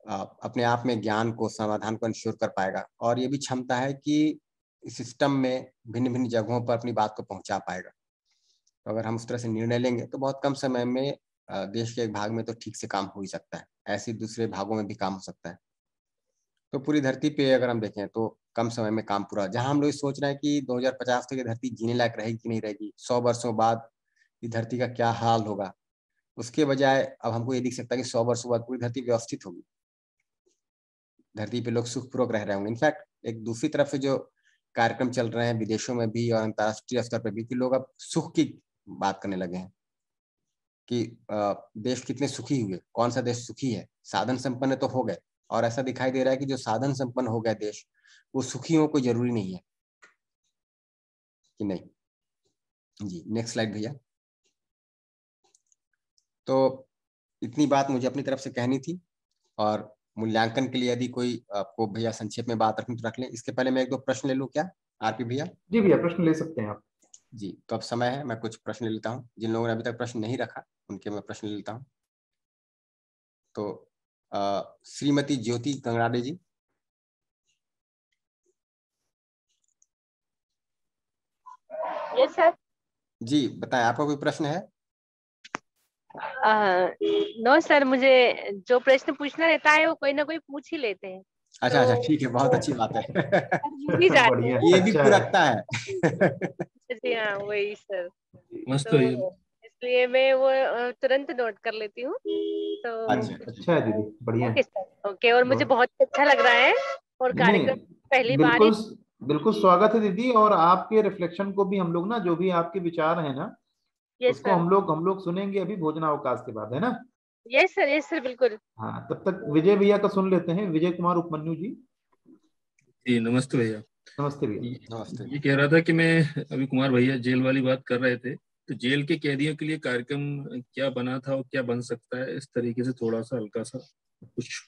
आ, अपने आप में ज्ञान को समाधान को इंश्योर कर पाएगा और ये भी क्षमता है कि सिस्टम में भिन्न भिन्न जगहों पर अपनी बात को पहुंचा पाएगा तो अगर हम उस तरह से निर्णय लेंगे तो बहुत कम समय में देश के एक भाग में तो ठीक से काम हो ही सकता है ऐसे दूसरे भागों में भी काम हो सकता है तो पूरी धरती पे अगर हम देखें तो कम समय में काम पूरा जहां हम लोग सोच रहे हैं कि 2050 तक ये धरती जीने लायक रहेगी कि नहीं रहेगी सौ वर्षों बाद ये धरती का क्या हाल होगा उसके बजाय अब हमको ये दिख सकता है कि सौ वर्षों बाद पूरी धरती व्यवस्थित होगी धरती पे लोग सुखपूर्वक रह रहे होंगे इनफैक्ट एक दूसरी तरफ से जो कार्यक्रम चल रहे हैं विदेशों में भी और अंतर्राष्ट्रीय स्तर पर भी कि लोग अब सुख की बात करने लगे हैं कि देश कितने सुखी हुए कौन सा देश सुखी है साधन संपन्न तो हो गए और ऐसा दिखाई दे रहा है कि जो साधन संपन्न हो गए देश वो सुखी हो कोई जरूरी नहीं है कि नहीं जी नेक्स्ट स्लाइड भैया तो इतनी बात मुझे अपनी तरफ से कहनी थी और मूल्यांकन के लिए यदि कोई आपको भैया संक्षेप में बात रखनी तो रख लें इसके पहले मैं एक दो प्रश्न ले लू क्या आरपी भैया जी भैया प्रश्न ले सकते हैं आप जी तो अब समय है मैं कुछ प्रश्न लेता हूँ जिन लोगों ने अभी तक प्रश्न नहीं रखा उनके मैं प्रश्न लेता हूँ तो श्रीमती ज्योति गंगराडे जी ये सर जी बताएं आपका कोई प्रश्न है आ, नो सर मुझे जो प्रश्न पूछना रहता है वो कोई ना कोई पूछ ही लेते हैं अच्छा अच्छा तो ठीक है बहुत अच्छी बात है ये भी खुरकता अच्छा। है जी हाँ वही सर मस्त तो, इसलिए मैं वो तुरंत नोट कर लेती हूँ तो अच्छा, अच्छा।, अच्छा दीदी बढ़िया ओके और मुझे बहुत अच्छा लग रहा है और कार्यक्रम पहली बार बिल्कुल स्वागत है दीदी और आपके रिफ्लेक्शन को भी हम लोग ना जो भी आपके विचार है ना उसको हम लोग हम लोग सुनेंगे अभी भोजनावकाश के बाद है ना यस सर यस सर बिल्कुल हाँ तब तक विजय भैया का सुन लेते हैं विजय कुमार उपमन्यु जी जी नमस्ते भैया नमस्ते भैया नमस्ते ये कह रहा था कि मैं अभी कुमार भैया जेल वाली बात कर रहे थे तो जेल के कैदियों के लिए कार्यक्रम क्या बना था और क्या बन सकता है इस तरीके से थोड़ा सा हल्का सा कुछ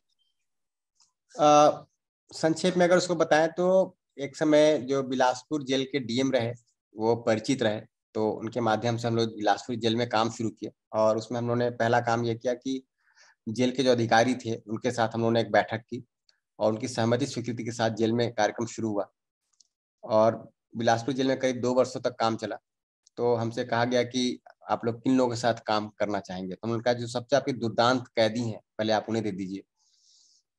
संक्षेप में अगर उसको बताएं तो एक समय जो बिलासपुर जेल के डीएम रहे वो परिचित रहे तो उनके माध्यम से हम लोग बिलासपुर जेल में काम शुरू किए और उसमें हम लोगों ने पहला काम ये किया कि जेल के जो अधिकारी थे उनके साथ हम लोगों ने एक बैठक की और उनकी सहमति स्वीकृति के साथ जेल में कार्यक्रम शुरू हुआ और बिलासपुर जेल में करीब दो वर्षों तक काम चला तो हमसे कहा गया कि आप लोग किन लोगों के साथ काम करना चाहेंगे तो उनका जो सबसे आपके दुर्दांत कैदी हैं पहले आप उन्हें दे दीजिए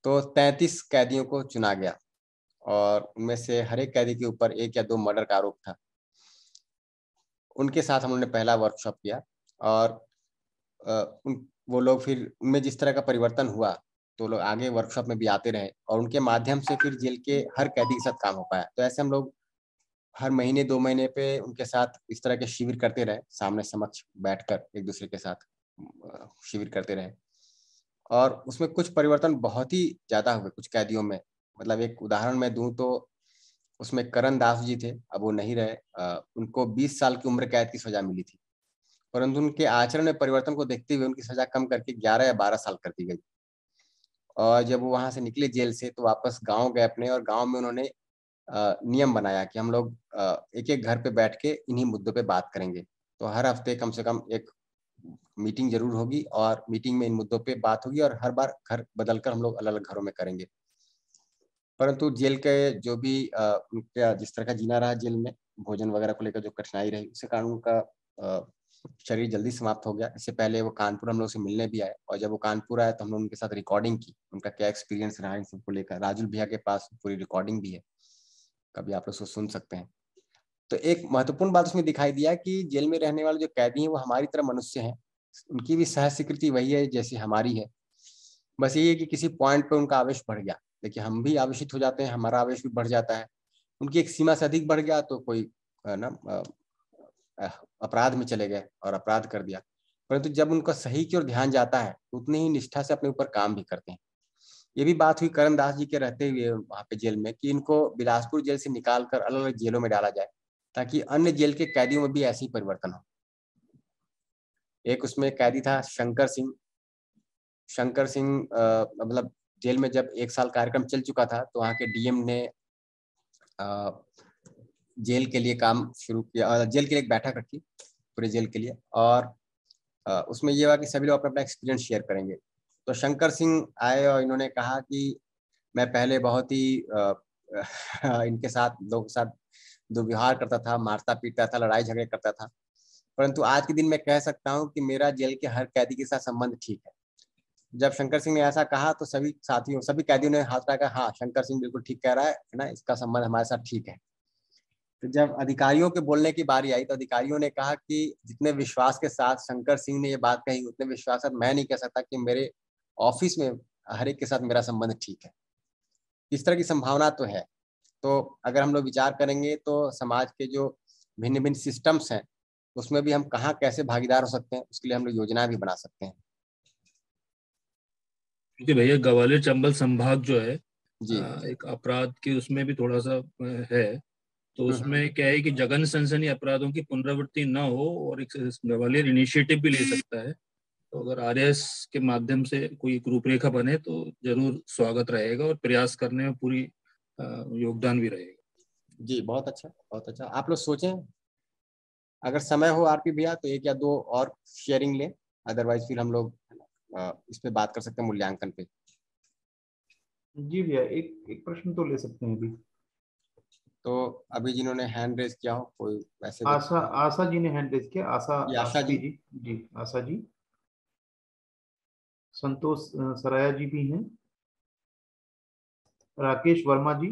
तो तैंतीस कैदियों को चुना गया और उनमें से हर एक कैदी के ऊपर एक या दो मर्डर का आरोप था उनके साथ हम लोगों ने पहला वर्कशॉप किया और उन वो लोग फिर उनमें जिस तरह का परिवर्तन हुआ तो लोग आगे वर्कशॉप में भी आते रहे और उनके माध्यम से फिर जेल के हर कैदी के साथ काम हो पाया तो ऐसे हम लोग हर महीने दो महीने पे उनके साथ इस तरह के शिविर करते रहे सामने समक्ष बैठकर एक दूसरे के साथ शिविर करते रहे और उसमें कुछ परिवर्तन बहुत ही ज्यादा हुए कुछ कैदियों में मतलब एक उदाहरण मैं दूं तो उसमें करण दास जी थे अब वो नहीं रहे आ, उनको 20 साल की उम्र कैद की सजा मिली थी परंतु उनके आचरण में परिवर्तन को देखते हुए उनकी सजा कम करके 11 या 12 साल कर दी गई और जब वो वहां से निकले जेल से तो वापस गांव गए अपने और गांव में उन्होंने नियम बनाया कि हम लोग एक एक घर पे बैठ के इन्हीं मुद्दों पे बात करेंगे तो हर हफ्ते कम से कम एक मीटिंग जरूर होगी और मीटिंग में इन मुद्दों पे बात होगी और हर बार घर बदलकर हम लोग अलग अलग घरों में करेंगे परंतु जेल के जो भी उनका जिस तरह का जीना रहा जेल में भोजन वगैरह को लेकर जो कठिनाई रही उसके कारण उनका शरीर जल्दी समाप्त हो गया इससे पहले वो कानपुर हम लोग से मिलने भी आए और जब वो कानपुर आए तो हम लोग उनके साथ रिकॉर्डिंग की उनका क्या एक्सपीरियंस रहा इन सबको लेकर राजुल भैया के पास पूरी रिकॉर्डिंग भी है कभी आप लोग सुन सकते हैं तो एक महत्वपूर्ण बात उसमें दिखाई दिया कि जेल में रहने वाले जो कैदी हैं वो हमारी तरह मनुष्य हैं उनकी भी सह स्वीकृति वही है जैसी हमारी है बस यही है कि किसी पॉइंट पर उनका आवेश बढ़ गया देखिए हम भी आवेशित हो जाते हैं हमारा आवेश भी बढ़ जाता है उनकी एक सीमा से अधिक बढ़ गया तो कोई ना अपराध में चले गए और अपराध कर दिया परंतु जब उनका सही की ओर ध्यान जाता है तो उतनी ही निष्ठा से अपने ऊपर काम भी करते हैं ये भी बात हुई करण दास जी के रहते हुए वहां पे जेल में कि इनको बिलासपुर जेल से निकाल कर अलग अलग जेलों में डाला जाए ताकि अन्य जेल के कैदियों में भी ऐसे ही परिवर्तन हो एक उसमें कैदी था शंकर सिंह शंकर सिंह मतलब जेल में जब एक साल कार्यक्रम चल चुका था तो वहाँ के डीएम ने जेल के लिए काम शुरू किया जेल के लिए एक बैठक रखी पूरे जेल के लिए और उसमें यह हुआ कि सभी लोग अपना अपना एक्सपीरियंस शेयर करेंगे तो शंकर सिंह आए और इन्होंने कहा कि मैं पहले बहुत ही इनके साथ लोगों के साथ दुर्व्यवहार करता था मारता पीटता था लड़ाई झगड़े करता था परंतु आज के दिन मैं कह सकता हूँ कि मेरा जेल के हर कैदी के साथ संबंध ठीक है जब शंकर सिंह ने ऐसा कहा तो सभी साथियों सभी कैदियों ने हाथ उठाकर हाँ शंकर सिंह बिल्कुल ठीक कह रहा है ना इसका संबंध हमारे साथ ठीक है तो जब अधिकारियों के बोलने की बारी आई तो अधिकारियों ने कहा कि जितने विश्वास के साथ शंकर सिंह ने ये बात कही उतने विश्वास साथ मैं नहीं कह सकता कि मेरे ऑफिस में हर एक के साथ मेरा संबंध ठीक है इस तरह की संभावना तो है तो अगर हम लोग विचार करेंगे तो समाज के जो भिन्न भिन्न सिस्टम्स हैं उसमें भी हम कहाँ कैसे भागीदार हो सकते हैं उसके लिए हम लोग योजना भी बना सकते हैं क्योंकि भैया ग्वालियर चंबल संभाग जो है जी, आ, एक अपराध के उसमें भी थोड़ा सा है तो हाँ, उसमें हाँ। क्या है कि जगन सनसनी अपराधों की पुनरावृत्ति न हो और एक ग्वालियर इनिशिएटिव भी ले सकता है तो अगर आर के माध्यम से कोई रूपरेखा बने तो जरूर स्वागत रहेगा और प्रयास करने में पूरी योगदान भी रहेगा जी बहुत अच्छा बहुत अच्छा आप लोग सोचें अगर समय हो आरपी भैया तो एक या दो और शेयरिंग लें अदरवाइज फिर हम लोग इस पे बात कर सकते हैं मूल्यांकन पे जी भैया एक एक प्रश्न तो ले सकते हैं अभी तो अभी जिन्होंने हैंड रेज किया हो कोई वैसे आशा आशा जी ने हैंड रेज किया आशा आशा जी जी जी आशा जी संतोष सराया जी भी हैं राकेश वर्मा जी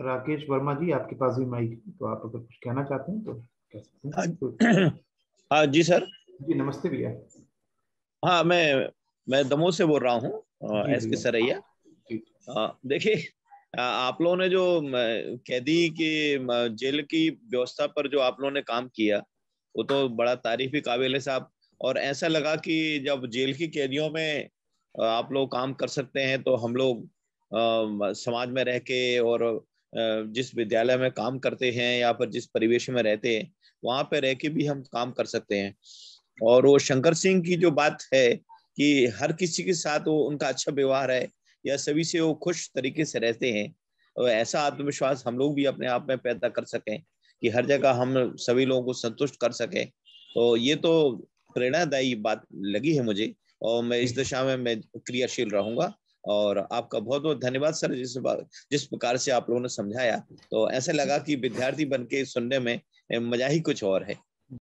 राकेश वर्मा जी आपके पास भी माइक तो आप अगर कुछ कहना चाहते हैं तो कह सकते हैं हाँ, हाँ जी सर जी नमस्ते भैया हाँ मैं मैं दमो से बोल रहा हूँ एस के सरैया देखिए आप लोगों ने जो कैदी की जेल की व्यवस्था पर जो आप लोगों ने काम किया वो तो बड़ा तारीफ ही काबिल है साहब और ऐसा लगा कि जब जेल की कैदियों में आप लोग काम कर सकते हैं तो हम लोग समाज में रह के और जिस विद्यालय में काम करते हैं या फिर जिस परिवेश में रहते हैं वहाँ पर रह के भी हम काम कर सकते हैं और वो शंकर सिंह की जो बात है कि हर किसी के साथ वो उनका अच्छा व्यवहार है या सभी से वो खुश तरीके से रहते हैं और तो ऐसा आत्मविश्वास हम लोग भी अपने आप में पैदा कर सकें कि हर जगह हम सभी लोगों को संतुष्ट कर सकें तो ये तो प्रेरणादायी बात लगी है मुझे और मैं इस दिशा में मैं क्रियाशील रहूंगा और आपका बहुत बहुत धन्यवाद सर जिस जिस प्रकार से आप लोगों ने समझाया तो ऐसा लगा कि विद्यार्थी बन के सुनने में मजा ही कुछ और है